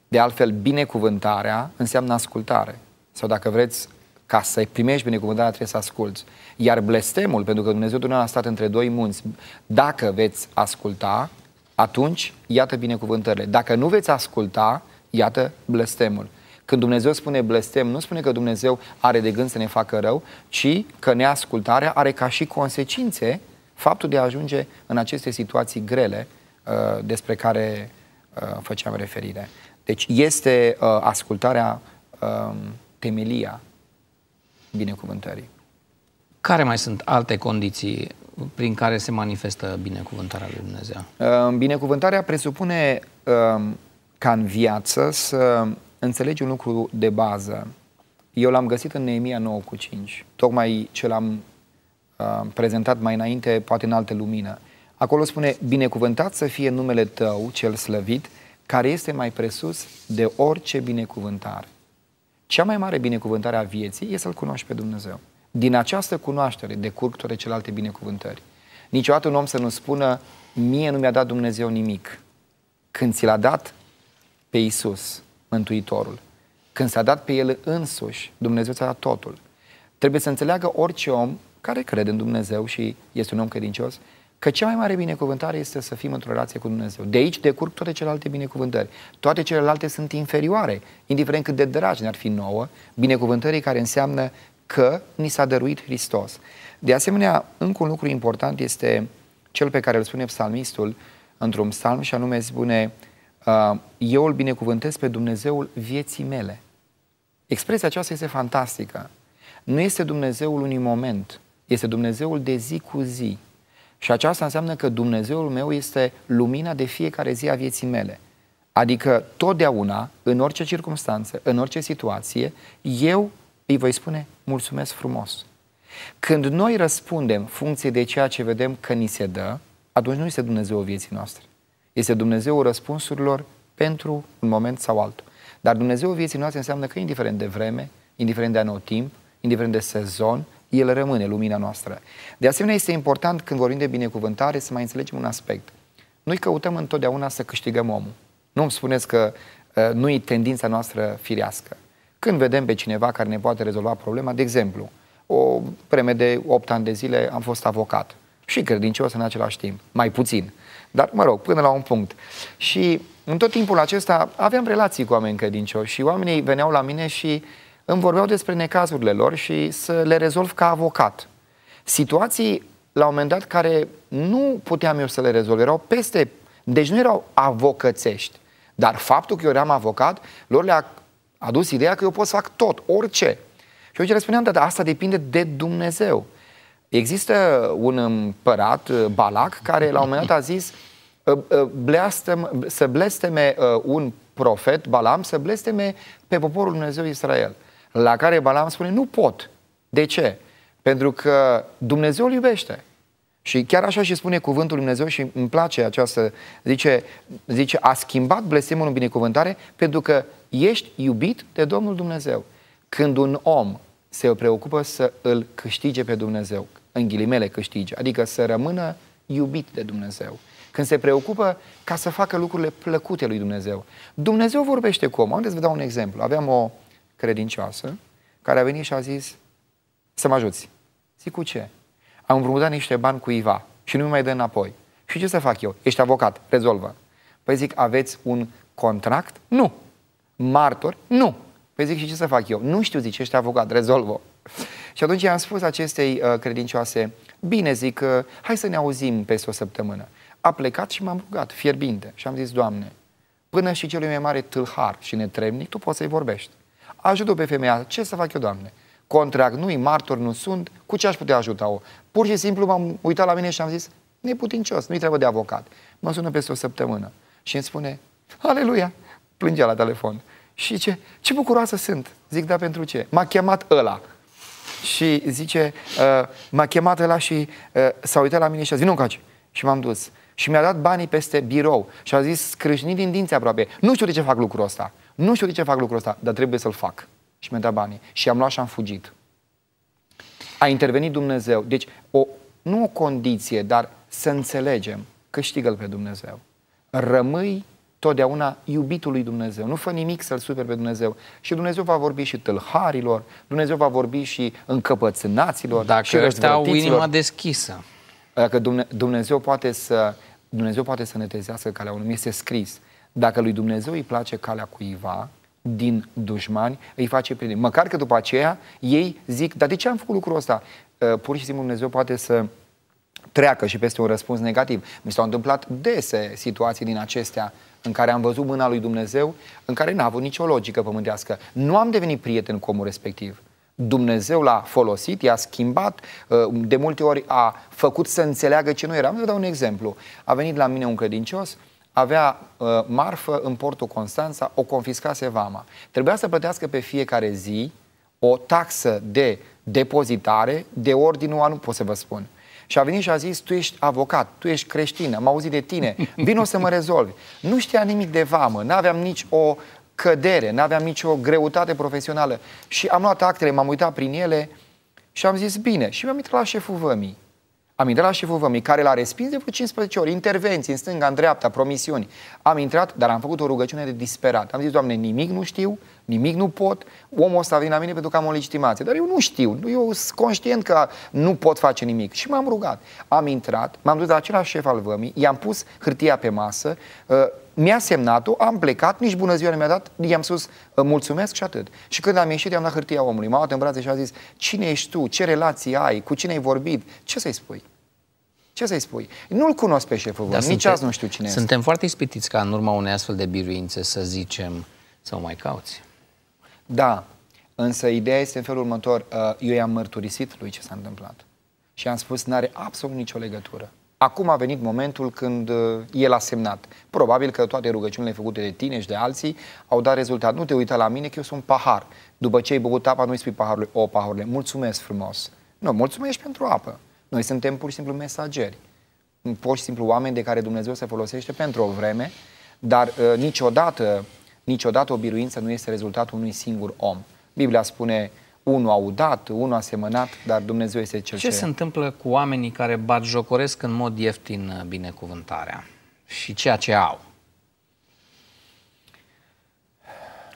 Speaker 2: De altfel, binecuvântarea înseamnă ascultare. Sau dacă vreți, ca să primești binecuvântarea, trebuie să asculți. Iar blestemul, pentru că Dumnezeu Dumnezeu a stat între doi munți, dacă veți asculta, atunci iată binecuvântările. Dacă nu veți asculta, iată blestemul. Când Dumnezeu spune blestem, nu spune că Dumnezeu are de gând să ne facă rău, ci că neascultarea are ca și consecințe faptul de a ajunge în aceste situații grele Uh, despre care uh, făceam referire. Deci este uh, ascultarea um, temelia binecuvântării. Care
Speaker 1: mai sunt alte condiții prin care se manifestă binecuvântarea lui Dumnezeu?
Speaker 2: Um, binecuvântarea presupune um, ca în viață să înțelegi un lucru de bază. Eu l-am găsit în Neemia 9 cu 5, tocmai ce l-am prezentat mai înainte, poate în altă lumină. Acolo spune, binecuvântat să fie numele tău, cel slăvit, care este mai presus de orice binecuvântare. Cea mai mare binecuvântare a vieții este să-L cunoști pe Dumnezeu. Din această cunoaștere decurg toate celelalte binecuvântări. Niciodată un om să nu spună, mie nu mi-a dat Dumnezeu nimic. Când ți l-a dat pe Isus, Mântuitorul, când s-a dat pe El însuși, Dumnezeu ți-a dat totul. Trebuie să înțeleagă orice om care crede în Dumnezeu și este un om credincios, Că cea mai mare binecuvântare este să fim într-o relație cu Dumnezeu. De aici decurg toate celelalte binecuvântări. Toate celelalte sunt inferioare, indiferent cât de dragi ne-ar fi nouă, binecuvântării care înseamnă că ni s-a dăruit Hristos. De asemenea, încă un lucru important este cel pe care îl spune psalmistul într-un psalm și anume spune Eu îl binecuvântez pe Dumnezeul vieții mele. Expresia aceasta este fantastică. Nu este Dumnezeul unui moment, este Dumnezeul de zi cu zi, și aceasta înseamnă că Dumnezeul meu este lumina de fiecare zi a vieții mele. Adică totdeauna, în orice circunstanță, în orice situație, eu îi voi spune mulțumesc frumos. Când noi răspundem funcție de ceea ce vedem că ni se dă, atunci nu este Dumnezeu vieții noastre. Este Dumnezeu răspunsurilor pentru un moment sau altul. Dar Dumnezeu vieții noastre înseamnă că indiferent de vreme, indiferent de anotimp, indiferent de sezon, el rămâne lumina noastră. De asemenea, este important când vorbim de binecuvântare să mai înțelegem un aspect. Noi căutăm întotdeauna să câștigăm omul. Nu îmi spuneți că uh, nu e tendința noastră firească. Când vedem pe cineva care ne poate rezolva problema, de exemplu, o preme de 8 ani de zile am fost avocat și credincios în același timp, mai puțin, dar mă rog, până la un punct. Și în tot timpul acesta aveam relații cu oameni credincioși și oamenii veneau la mine și uh, îmi vorbeau despre necazurile lor și să le rezolv ca avocat. Situații, la un moment dat, care nu puteam eu să le rezolv, erau peste, deci nu erau avocățești, dar faptul că eu eram avocat, lor le-a adus ideea că eu pot să fac tot, orice. Și eu ce le spuneam, dar asta depinde de Dumnezeu. Există un împărat, uh, Balac, care la un moment dat a zis bleastem, să blesteme uh, un profet, Balam, să blesteme pe poporul Dumnezeu Israel. La care Balaam spune, nu pot. De ce? Pentru că Dumnezeu îl iubește. Și chiar așa și spune cuvântul Lui Dumnezeu și îmi place această, zice, zice a schimbat blestemul în binecuvântare pentru că ești iubit de Domnul Dumnezeu. Când un om se preocupă să îl câștige pe Dumnezeu, în ghilimele câștige, adică să rămână iubit de Dumnezeu. Când se preocupă ca să facă lucrurile plăcute lui Dumnezeu. Dumnezeu vorbește cu omul. Haideți să vă dau un exemplu. Aveam o, credincioasă, care a venit și a zis să mă ajuți. Zic cu ce? Am împrumutat niște bani cuiva și nu mi mai dă înapoi. Și ce să fac eu? Ești avocat, rezolvă. Păi zic, aveți un contract? Nu. Martor? Nu. Păi zic, și ce să fac eu? Nu știu, zice, ești avocat, rezolvă. Și atunci i-am spus acestei uh, credincioase, bine, zic, uh, hai să ne auzim peste o săptămână. A plecat și m-am rugat, fierbinte, și am zis, Doamne, până și celui mai mare tâlhar și netrebnic, Tu poți să-i vorbești ajută pe femeia ce să fac eu, Doamne? Contract nu-i, martor nu sunt, cu ce aș putea ajuta-o? Pur și simplu m-am uitat la mine și am zis, neputincios, nu-i treabă de avocat. Mă sună peste o săptămână și îmi spune, aleluia, plângea la telefon. Și ce, ce bucuroasă sunt. Zic, da, pentru ce? M-a chemat ăla. Și zice, uh, m-a chemat ăla și uh, s-a uitat la mine și a zis, nu încoace. Și m-am dus. Și mi-a dat banii peste birou. Și a zis, scrâșnit din dinți aproape. Nu știu de ce fac lucrul ăsta. Nu știu de ce fac lucrul ăsta, dar trebuie să-l fac. Și mi-a dat banii. Și am luat și am fugit. A intervenit Dumnezeu. Deci, o, nu o condiție, dar să înțelegem, câștigă-L pe Dumnezeu. Rămâi totdeauna iubitul lui Dumnezeu. Nu fă nimic să-L superi pe Dumnezeu. Și Dumnezeu va vorbi și tâlharilor, Dumnezeu va vorbi și încăpățânaților, Dacă și ăștia au inima
Speaker 1: deschisă.
Speaker 2: Dacă Dumnezeu poate să Dumnezeu poate să ne trezească calea unui, este scris. Dacă lui Dumnezeu îi place calea cuiva din dușmani, îi face prieteni. Măcar că după aceea ei zic, dar de ce am făcut lucrul ăsta? Uh, pur și simplu Dumnezeu poate să treacă și peste un răspuns negativ. Mi s-au întâmplat dese situații din acestea în care am văzut mâna lui Dumnezeu, în care n-a avut nicio logică pământească. Nu am devenit prieten cu omul respectiv. Dumnezeu l-a folosit, i-a schimbat, uh, de multe ori a făcut să înțeleagă ce nu era. Vă dau un exemplu. A venit la mine un credincios, avea uh, marfă în portul Constanța, o confiscase vama. Trebuia să plătească pe fiecare zi o taxă de depozitare de ordinul anu, pot să vă spun. Și a venit și a zis, tu ești avocat, tu ești creștin, am auzit de tine, vino să mă rezolvi. Nu știa nimic de vamă, Nu aveam nici o cădere, nu aveam nicio greutate profesională. Și am luat actele, m-am uitat prin ele și am zis, bine. Și mi-am intrat la șeful vămii. Am intrat la șeful vămii, care l-a respins de vreo 15 ori, intervenții în stânga, în dreapta, promisiuni. Am intrat, dar am făcut o rugăciune de disperat. Am zis, Doamne, nimic nu știu, nimic nu pot, omul ăsta vine la mine pentru că am o legitimație, dar eu nu știu, eu sunt conștient că nu pot face nimic. Și m-am rugat. Am intrat, m-am dus la același șef al vămii, i-am pus hârtia pe masă, uh, mi-a semnat-o, am plecat, nici bună ziua nu mi-a dat, i-am spus mulțumesc și atât. Și când am ieșit, i-am dat hârtia omului, m-a luat în brațe și a zis, cine ești tu, ce relații ai, cu cine ai vorbit, ce să-i spui? Ce să-i spui? Nu-l cunosc pe șeful vostru, nici azi nu știu cine este. Suntem
Speaker 1: foarte ispitiți ca în urma unei astfel de biruințe să zicem să o mai cauți.
Speaker 2: Da, însă ideea este în felul următor. Uh, eu i-am mărturisit lui ce s-a întâmplat și am spus nu are absolut nicio legătură. Acum a venit momentul când uh, el a semnat. Probabil că toate rugăciunile făcute de tine și de alții au dat rezultat. Nu te uita la mine că eu sunt pahar. După ce ai băut apa, nu-i spui paharului, o, paharule, mulțumesc frumos. Nu, mulțumesc pentru apă. Noi suntem pur și simplu mesageri, pur și simplu oameni de care Dumnezeu se folosește pentru o vreme, dar uh, niciodată, niciodată o biruință nu este rezultatul unui singur om. Biblia spune, unul a udat, unul a semănat, dar Dumnezeu este cel ce... Ce se
Speaker 1: întâmplă cu oamenii care jocoresc în mod ieftin uh, binecuvântarea și ceea ce au?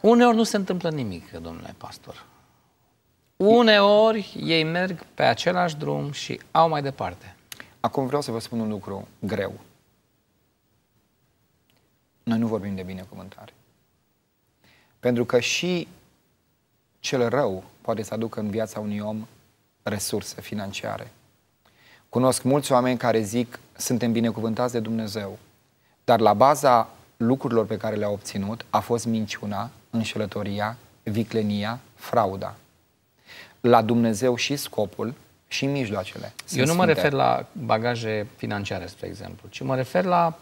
Speaker 1: Uneori nu se întâmplă nimic, domnule pastor. Uneori ei merg pe același drum și au mai departe.
Speaker 2: Acum vreau să vă spun un lucru greu. Noi nu vorbim de binecuvântare. Pentru că și cel rău poate să aducă în viața unui om resurse financiare. Cunosc mulți oameni care zic suntem binecuvântați de Dumnezeu, dar la baza lucrurilor pe care le au obținut a fost minciuna, înșelătoria, viclenia, frauda la Dumnezeu și scopul și mijloacele. Eu nu mă refer la
Speaker 1: bagaje financiare, spre exemplu, ci mă refer la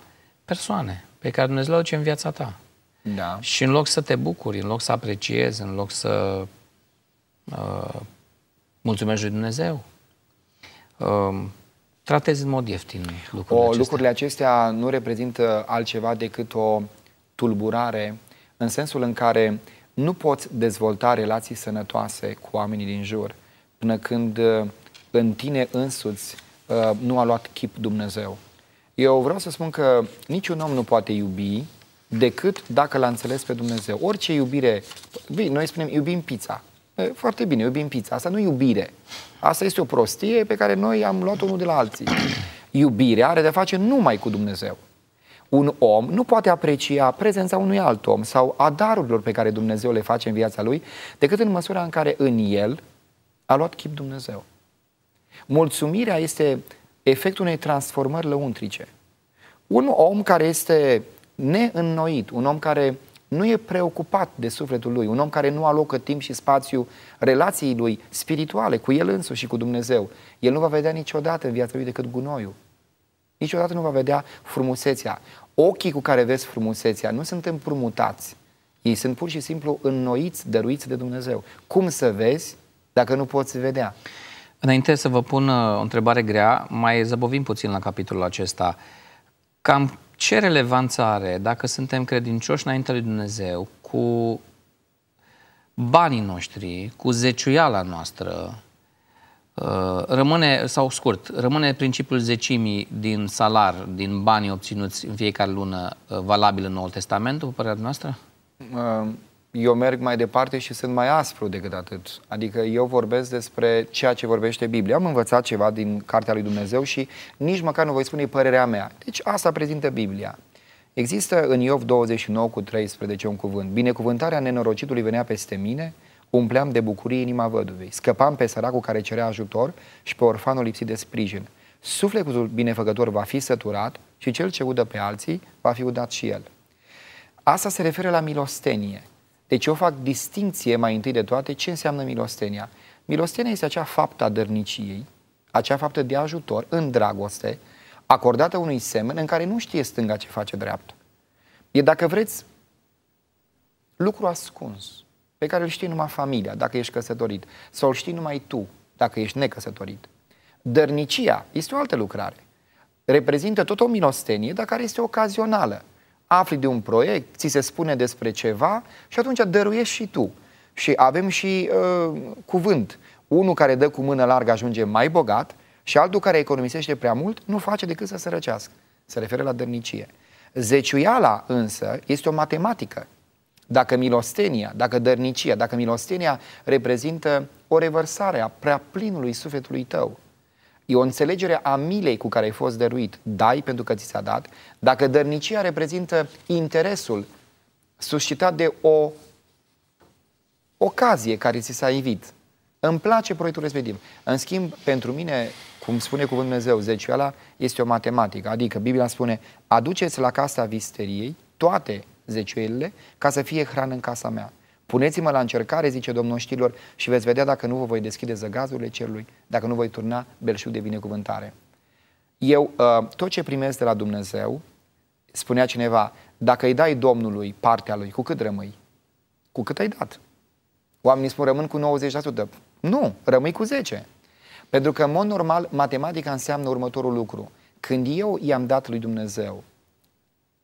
Speaker 1: persoane pe care Dumnezeu le aduce în viața ta. Da. Și în loc să te bucuri, în loc să apreciezi, în loc să uh, mulțumești lui Dumnezeu, uh, tratezi în mod ieftin lucrurile o, acestea. Lucrurile
Speaker 2: acestea nu reprezintă altceva decât o tulburare în sensul în care nu poți dezvolta relații sănătoase cu oamenii din jur până când uh, în tine însuți uh, nu a luat chip Dumnezeu. Eu vreau să spun că niciun om nu poate iubi decât dacă l-a înțeles pe Dumnezeu. Orice iubire, bine, noi spunem iubim pizza. Foarte bine, iubim pizza. Asta nu iubire. Asta este o prostie pe care noi am luat-o unul de la alții. Iubirea are de face numai cu Dumnezeu un om nu poate aprecia prezența unui alt om sau a darurilor pe care Dumnezeu le face în viața lui, decât în măsura în care în el a luat chip Dumnezeu. Mulțumirea este efectul unei transformări lăuntrice. Un om care este neînnoit, un om care nu e preocupat de sufletul lui, un om care nu alocă timp și spațiu relației lui spirituale cu el însuși și cu Dumnezeu, el nu va vedea niciodată în viața lui decât gunoiul. Niciodată nu va vedea frumusețea. Ochii cu care vezi frumusețea nu sunt împrumutați. Ei sunt pur și simplu înnoiți, dăruiți de Dumnezeu. Cum să vezi dacă nu poți vedea?
Speaker 1: Înainte să vă pun uh, o întrebare grea, mai zăbovim puțin la capitolul acesta. Cam ce relevanță are dacă suntem credincioși înainte lui Dumnezeu cu banii noștri, cu zeciuiala noastră, Uh, rămâne, sau scurt, rămâne principiul zecimii din salar, din banii obținuți în fiecare lună, uh, valabil în Noul Testament, după părerea noastră?
Speaker 2: Uh, eu merg mai departe și sunt mai aspru decât atât. Adică eu vorbesc despre ceea ce vorbește Biblia. Am învățat ceva din Cartea lui Dumnezeu și nici măcar nu voi spune părerea mea. Deci asta prezintă Biblia. Există în Iov 29 cu 13 un cuvânt. Binecuvântarea nenorocitului venea peste mine umpleam de bucurie inima văduvei, scăpam pe săracul care cerea ajutor și pe orfanul lipsit de sprijin. Sufletul binefăcător va fi săturat și cel ce udă pe alții va fi udat și el. Asta se referă la milostenie. Deci eu fac distinție mai întâi de toate ce înseamnă milostenia. Milostenia este acea faptă a dărniciei, acea faptă de ajutor în dragoste, acordată unui semen în care nu știe stânga ce face dreapta. E, dacă vreți, lucru ascuns pe care îl știi numai familia, dacă ești căsătorit, sau îl știi numai tu, dacă ești necăsătorit. Dărnicia este o altă lucrare. Reprezintă tot o milostenie, dar care este ocazională. Afli de un proiect, ți se spune despre ceva și atunci dăruiești și tu. Și avem și uh, cuvânt. Unul care dă cu mână largă ajunge mai bogat și altul care economisește prea mult nu face decât să sărăcească. Se referă la dărnicie. Zeciuiala însă este o matematică dacă milostenia, dacă dărnicia, dacă milostenia reprezintă o revărsare a prea plinului sufletului tău, E o înțelegere a milei cu care ai fost dăruit. Dai pentru că ți s-a dat. Dacă dărnicia reprezintă interesul suscitat de o ocazie care ți s-a invit, îmi place proiectul respectiv. În schimb, pentru mine, cum spune cuvântul Dumnezeu, zeciuala este o matematică. Adică Biblia spune, aduceți la casa visteriei toate zeciuielile ca să fie hrană în casa mea. Puneți-mă la încercare, zice Domnul știlor, și veți vedea dacă nu vă voi deschide zăgazurile cerului, dacă nu voi turna belșug de binecuvântare. Eu, uh, tot ce primesc de la Dumnezeu, spunea cineva, dacă îi dai Domnului partea lui, cu cât rămâi? Cu cât ai dat? Oamenii spun, rămân cu 90%. Nu, rămâi cu 10%. Pentru că, în mod normal, matematica înseamnă următorul lucru. Când eu i-am dat lui Dumnezeu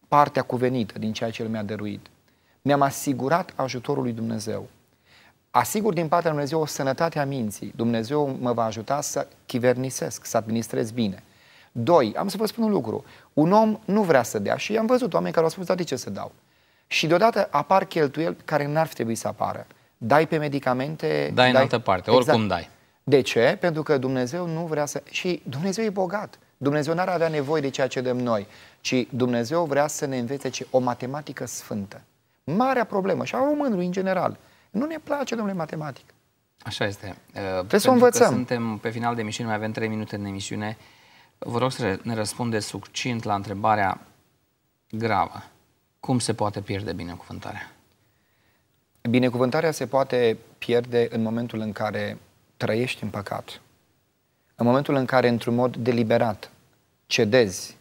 Speaker 2: partea cuvenită din ceea ce El mi-a dăruit. Mi-am asigurat ajutorul lui Dumnezeu. Asigur din partea lui Dumnezeu o sănătate a minții. Dumnezeu mă va ajuta să chivernisesc, să administrez bine. Doi, am să vă spun un lucru. Un om nu vrea să dea și am văzut oameni care au spus, dar de ce să dau? Și deodată apar cheltuieli care n-ar fi trebuit să apară. Dai pe medicamente... Dai, dai... în altă parte, exact. oricum dai. De ce? Pentru că Dumnezeu nu vrea să... Și Dumnezeu e bogat. Dumnezeu n-ar avea nevoie de ceea ce dăm noi ci Dumnezeu vrea să ne învețe ce, o matematică sfântă. Marea problemă și a românului în general. Nu ne place, domnule, matematică.
Speaker 1: Așa este. Uh, Trebuie Pentru să o învățăm. suntem pe final de emisiune, mai avem 3 minute în emisiune. Vă rog să ne răspundeți succint la întrebarea gravă.
Speaker 2: Cum se poate pierde binecuvântarea? Binecuvântarea se poate pierde în momentul în care trăiești în păcat. În momentul în care, într-un mod deliberat, cedezi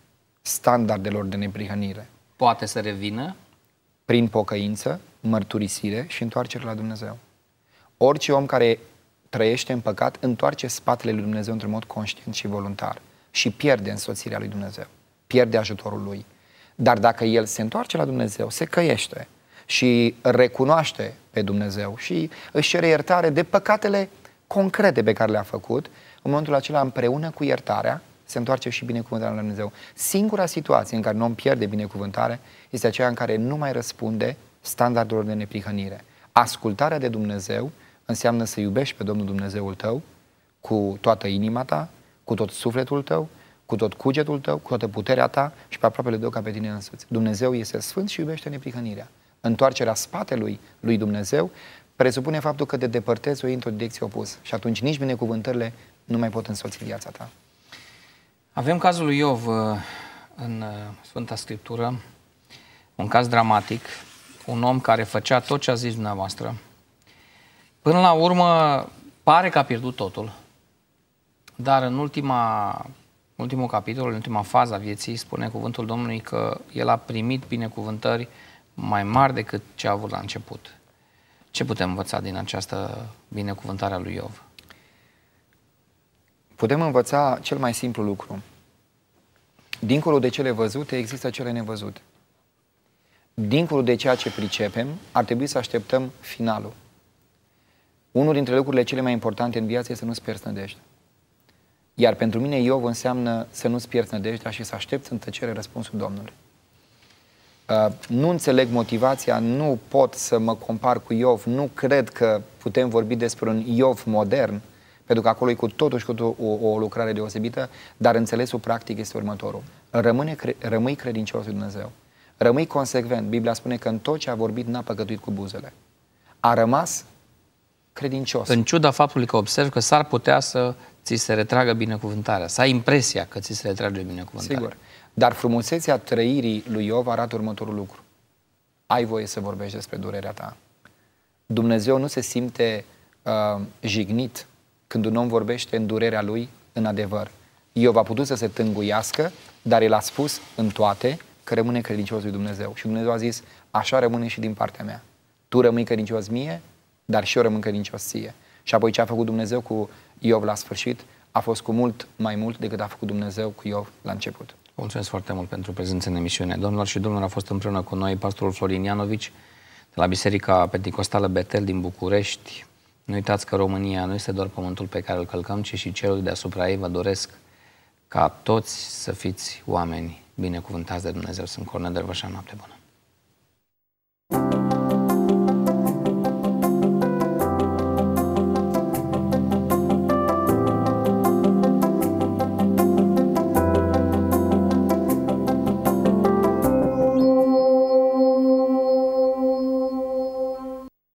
Speaker 2: standardelor de neprihănire. Poate să revină? Prin pocăință, mărturisire și întoarcere la Dumnezeu. Orice om care trăiește în păcat întoarce spatele lui Dumnezeu într-un mod conștient și voluntar și pierde însoțirea lui Dumnezeu, pierde ajutorul lui. Dar dacă el se întoarce la Dumnezeu, se căiește și recunoaște pe Dumnezeu și își cere iertare de păcatele concrete pe care le-a făcut, în momentul acela împreună cu iertarea, se întoarce și binecuvântarea lui Dumnezeu. Singura situație în care nu om pierde binecuvântare este aceea în care nu mai răspunde standardelor de neprihănire. Ascultarea de Dumnezeu înseamnă să iubești pe Domnul Dumnezeul tău cu toată inima ta, cu tot sufletul tău, cu tot cugetul tău, cu toată puterea ta și pe aproape tău ca pe tine însuți. Dumnezeu este sfânt și iubește neprihănirea. Întoarcerea spatelui lui Dumnezeu presupune faptul că te depărtezi o într-o direcție opusă și atunci nici binecuvântările nu mai pot însoți viața ta.
Speaker 1: Avem cazul lui Iov uh, în uh, Sfânta Scriptură, un caz dramatic, un om care făcea tot ce a zis dumneavoastră. Până la urmă, pare că a pierdut totul, dar în ultima, ultimul capitol, în ultima fază a vieții, spune cuvântul Domnului că el a primit binecuvântări mai mari decât ce a avut la început. Ce putem învăța din
Speaker 2: această binecuvântare a lui Iov? putem învăța cel mai simplu lucru. Dincolo de cele văzute, există cele nevăzute. Dincolo de ceea ce pricepem, ar trebui să așteptăm finalul. Unul dintre lucrurile cele mai importante în viață este să nu-ți pierzi nădejdea. Iar pentru mine Iov înseamnă să nu-ți pierzi nădejdea și să aștepți în tăcere răspunsul Domnului. Uh, nu înțeleg motivația, nu pot să mă compar cu Iov, nu cred că putem vorbi despre un Iov modern, uh, pentru că acolo e cu totul și cu totul o, o lucrare deosebită, dar înțelesul practic este următorul. Rămâne, cre, rămâi credincios lui Dumnezeu. Rămâi consecvent. Biblia spune că în tot ce a vorbit n-a păcătuit cu buzele. A rămas credincios. În
Speaker 1: ciuda faptului că observ că s-ar putea să ți se retragă binecuvântarea,
Speaker 2: să ai impresia că ți se retrage binecuvântarea. Sigur. Dar frumusețea trăirii lui Iov arată următorul lucru. Ai voie să vorbești despre durerea ta. Dumnezeu nu se simte uh, jignit când un om vorbește în durerea lui, în adevăr. Iov a putut să se tânguiască, dar el a spus în toate că rămâne credincios lui Dumnezeu. Și Dumnezeu a zis, așa rămâne și din partea mea. Tu rămâi credincios mie, dar și eu rămân credincios ție. Și apoi ce a făcut Dumnezeu cu Iov la sfârșit a fost cu mult mai mult decât a făcut Dumnezeu cu Iov la început.
Speaker 1: Mulțumesc foarte mult pentru prezența în emisiune. Domnilor și domnilor, a fost împreună cu noi pastorul Florin Ianovici de la Biserica Pentecostală Betel din București, nu uitați că România nu este doar pământul pe care îl călcăm, ci și cerul deasupra ei. Vă doresc ca toți să fiți oameni binecuvântați de Dumnezeu. Sunt Cornel Dervășan, noapte bună!